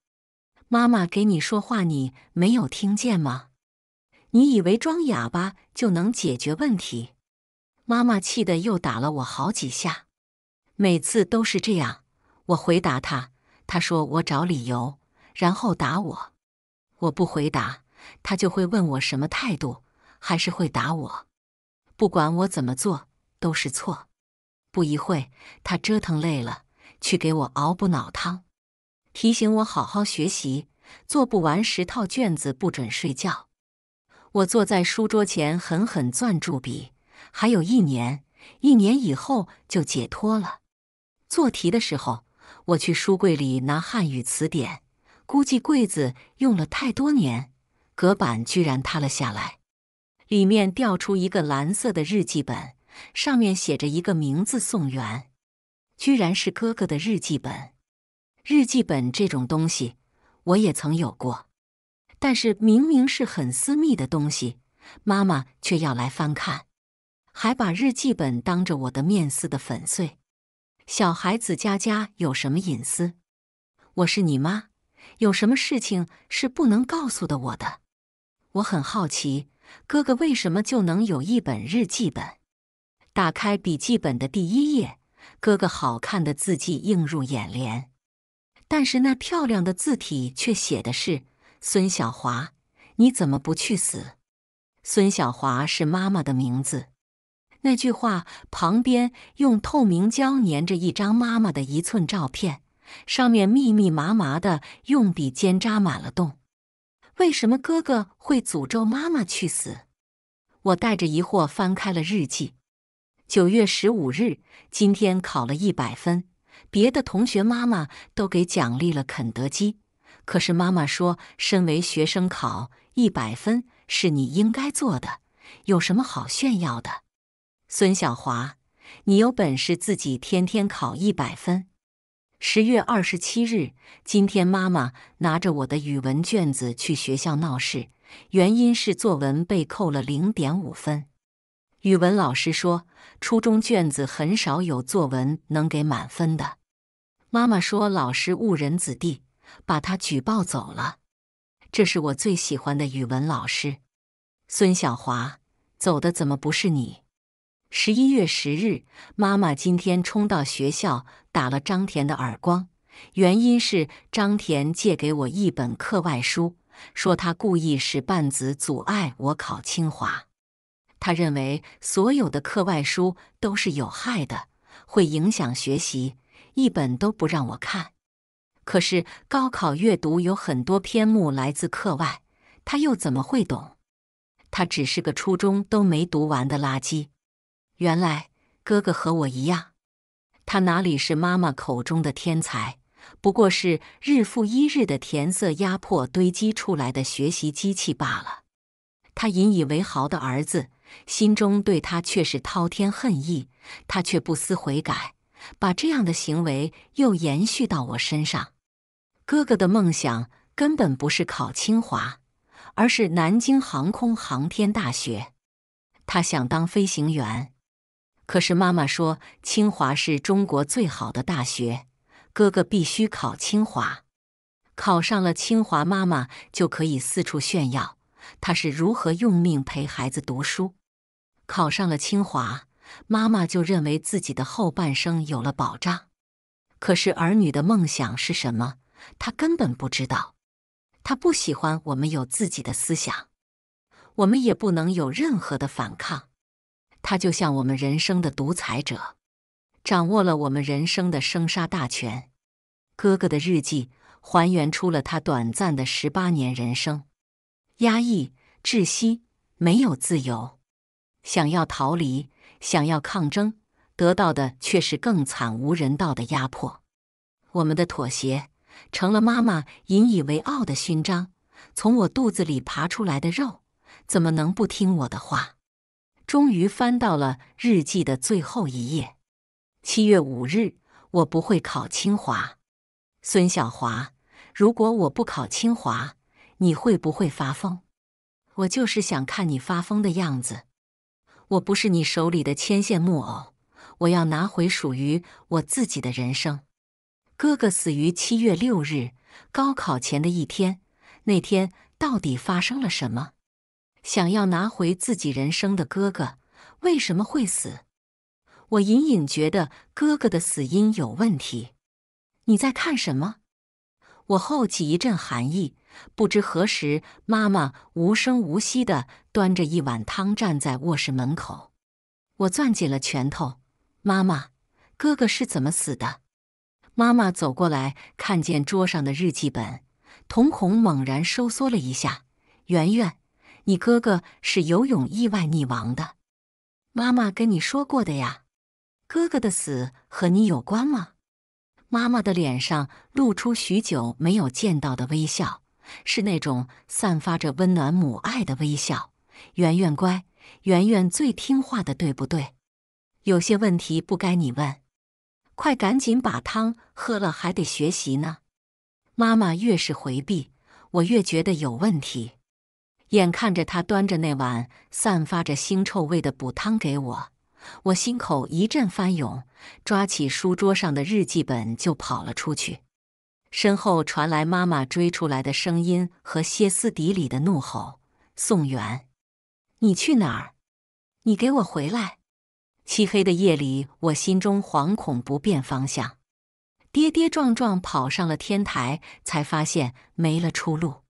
妈妈给你说话，你没有听见吗？你以为装哑巴就能解决问题？妈妈气得又打了我好几下，每次都是这样。我回答他，他说我找理由，然后打我。我不回答，他就会问我什么态度，还是会打我。不管我怎么做，都是错。不一会他折腾累了，去给我熬补脑汤，提醒我好好学习，做不完十套卷子不准睡觉。我坐在书桌前，狠狠攥住笔。还有一年，一年以后就解脱了。做题的时候，我去书柜里拿汉语词典，估计柜子用了太多年，隔板居然塌了下来，里面掉出一个蓝色的日记本，上面写着一个名字“宋元”，居然是哥哥的日记本。日记本这种东西，我也曾有过，但是明明是很私密的东西，妈妈却要来翻看。还把日记本当着我的面撕的粉碎。小孩子家家有什么隐私？我是你妈，有什么事情是不能告诉的我的？我很好奇，哥哥为什么就能有一本日记本？打开笔记本的第一页，哥哥好看的字迹映入眼帘，但是那漂亮的字体却写的是“孙小华，你怎么不去死？”孙小华是妈妈的名字。那句话旁边用透明胶粘着一张妈妈的一寸照片，上面密密麻麻的用笔尖扎满了洞。为什么哥哥会诅咒妈妈去死？我带着疑惑翻开了日记。九月十五日，今天考了一百分，别的同学妈妈都给奖励了肯德基，可是妈妈说，身为学生考一百分是你应该做的，有什么好炫耀的？孙晓华，你有本事自己天天考一百分。十月二十七日，今天妈妈拿着我的语文卷子去学校闹事，原因是作文被扣了零点五分。语文老师说，初中卷子很少有作文能给满分的。妈妈说老师误人子弟，把他举报走了。这是我最喜欢的语文老师孙晓华，走的怎么不是你？十一月十日，妈妈今天冲到学校打了张田的耳光。原因是张田借给我一本课外书，说他故意使绊子阻碍我考清华。他认为所有的课外书都是有害的，会影响学习，一本都不让我看。可是高考阅读有很多篇目来自课外，他又怎么会懂？他只是个初中都没读完的垃圾。原来哥哥和我一样，他哪里是妈妈口中的天才，不过是日复一日的填色压迫堆积出来的学习机器罢了。他引以为豪的儿子心中对他却是滔天恨意，他却不思悔改，把这样的行为又延续到我身上。哥哥的梦想根本不是考清华，而是南京航空航天大学，他想当飞行员。可是妈妈说，清华是中国最好的大学，哥哥必须考清华。考上了清华，妈妈就可以四处炫耀，他是如何用命陪孩子读书。考上了清华，妈妈就认为自己的后半生有了保障。可是儿女的梦想是什么，他根本不知道。他不喜欢我们有自己的思想，我们也不能有任何的反抗。他就像我们人生的独裁者，掌握了我们人生的生杀大权。哥哥的日记还原出了他短暂的十八年人生，压抑、窒息，没有自由。想要逃离，想要抗争，得到的却是更惨无人道的压迫。我们的妥协成了妈妈引以为傲的勋章。从我肚子里爬出来的肉，怎么能不听我的话？终于翻到了日记的最后一页。七月五日，我不会考清华。孙小华，如果我不考清华，你会不会发疯？我就是想看你发疯的样子。我不是你手里的牵线木偶，我要拿回属于我自己的人生。哥哥死于七月六日，高考前的一天。那天到底发生了什么？想要拿回自己人生的哥哥为什么会死？我隐隐觉得哥哥的死因有问题。你在看什么？我后脊一阵寒意，不知何时，妈妈无声无息的端着一碗汤站在卧室门口。我攥紧了拳头。妈妈，哥哥是怎么死的？妈妈走过来，看见桌上的日记本，瞳孔猛然收缩了一下。圆圆。你哥哥是游泳意外溺亡的，妈妈跟你说过的呀。哥哥的死和你有关吗？妈妈的脸上露出许久没有见到的微笑，是那种散发着温暖母爱的微笑。圆圆乖，圆圆最听话的，对不对？有些问题不该你问，快赶紧把汤喝了，还得学习呢。妈妈越是回避，我越觉得有问题。眼看着他端着那碗散发着腥臭味的补汤给我，我心口一阵翻涌，抓起书桌上的日记本就跑了出去。身后传来妈妈追出来的声音和歇斯底里的怒吼：“宋元，你去哪儿？你给我回来！”漆黑的夜里，我心中惶恐，不辨方向，跌跌撞撞跑上了天台，才发现没了出路。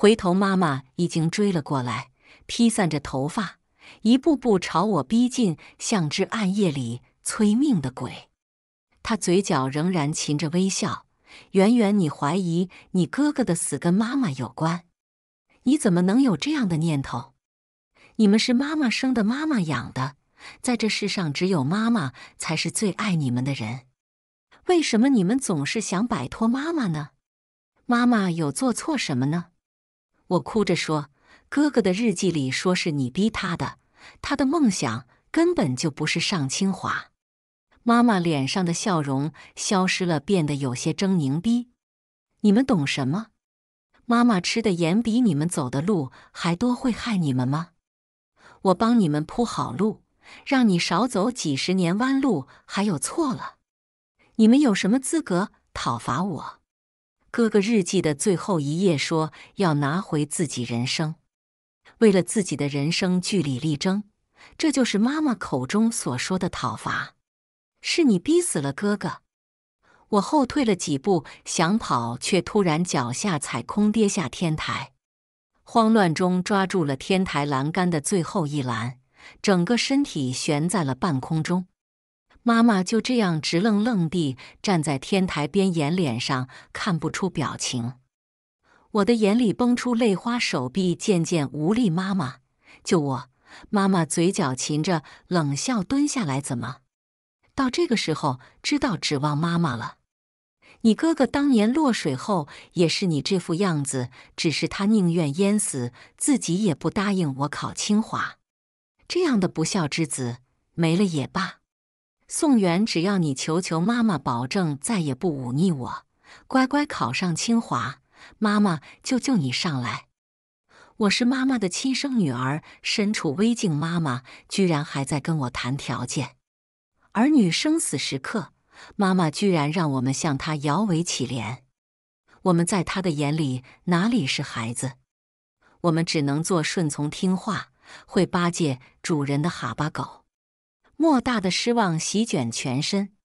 回头，妈妈已经追了过来，披散着头发，一步步朝我逼近，像只暗夜里催命的鬼。她嘴角仍然噙着微笑。圆圆，你怀疑你哥哥的死跟妈妈有关？你怎么能有这样的念头？你们是妈妈生的，妈妈养的，在这世上，只有妈妈才是最爱你们的人。为什么你们总是想摆脱妈妈呢？妈妈有做错什么呢？我哭着说：“哥哥的日记里说是你逼他的，他的梦想根本就不是上清华。”妈妈脸上的笑容消失了，变得有些狰狞。逼你们懂什么？妈妈吃的盐比你们走的路还多，会害你们吗？我帮你们铺好路，让你少走几十年弯路，还有错了？你们有什么资格讨伐我？哥哥日记的最后一页说：“要拿回自己人生，为了自己的人生据理力争。”这就是妈妈口中所说的“讨伐”，是你逼死了哥哥。我后退了几步想跑，却突然脚下踩空，跌下天台。慌乱中抓住了天台栏杆的最后一栏，整个身体悬在了半空中。妈妈就这样直愣愣地站在天台边沿，脸上看不出表情。我的眼里崩出泪花，手臂渐渐无力。妈妈，救我！妈妈嘴角噙着冷笑，蹲下来：“怎么到这个时候，知道指望妈妈了？你哥哥当年落水后也是你这副样子，只是他宁愿淹死自己，也不答应我考清华。这样的不孝之子，没了也罢。”宋元，只要你求求妈妈，保证再也不忤逆我，乖乖考上清华，妈妈就救你上来。我是妈妈的亲生女儿，身处危境，妈妈居然还在跟我谈条件。儿女生死时刻，妈妈居然让我们向她摇尾乞怜。我们在她的眼里哪里是孩子？我们只能做顺从听话、会巴结主人的哈巴狗。莫大的失望席卷全身，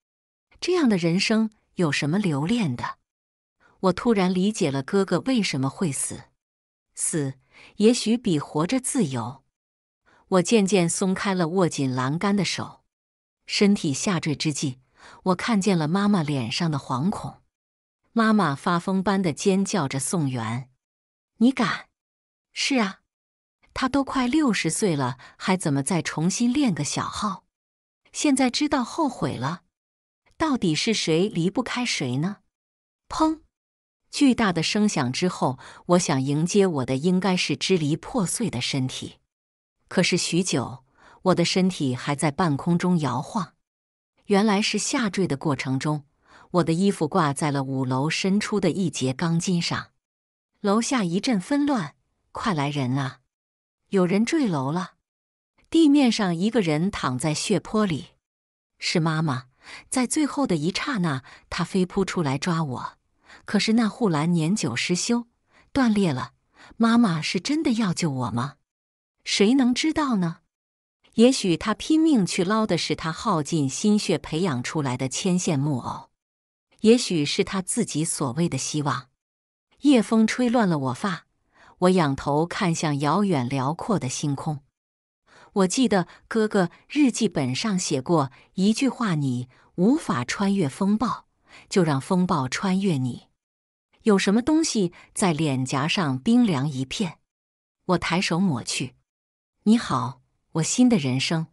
这样的人生有什么留恋的？我突然理解了哥哥为什么会死。死也许比活着自由。我渐渐松开了握紧栏杆的手，身体下坠之际，我看见了妈妈脸上的惶恐。妈妈发疯般的尖叫着：“宋元，你敢？”“是啊，他都快六十岁了，还怎么再重新练个小号？”现在知道后悔了，到底是谁离不开谁呢？砰！巨大的声响之后，我想迎接我的应该是支离破碎的身体。可是许久，我的身体还在半空中摇晃。原来是下坠的过程中，我的衣服挂在了五楼伸出的一节钢筋上。楼下一阵纷乱，快来人啊！有人坠楼了。地面上，一个人躺在血泊里，是妈妈。在最后的一刹那，她飞扑出来抓我，可是那护栏年久失修，断裂了。妈妈是真的要救我吗？谁能知道呢？也许她拼命去捞的是她耗尽心血培养出来的牵线木偶，也许是他自己所谓的希望。夜风吹乱了我发，我仰头看向遥远辽阔的星空。我记得哥哥日记本上写过一句话：“你无法穿越风暴，就让风暴穿越你。”有什么东西在脸颊上冰凉一片？我抬手抹去。你好，我新的人生。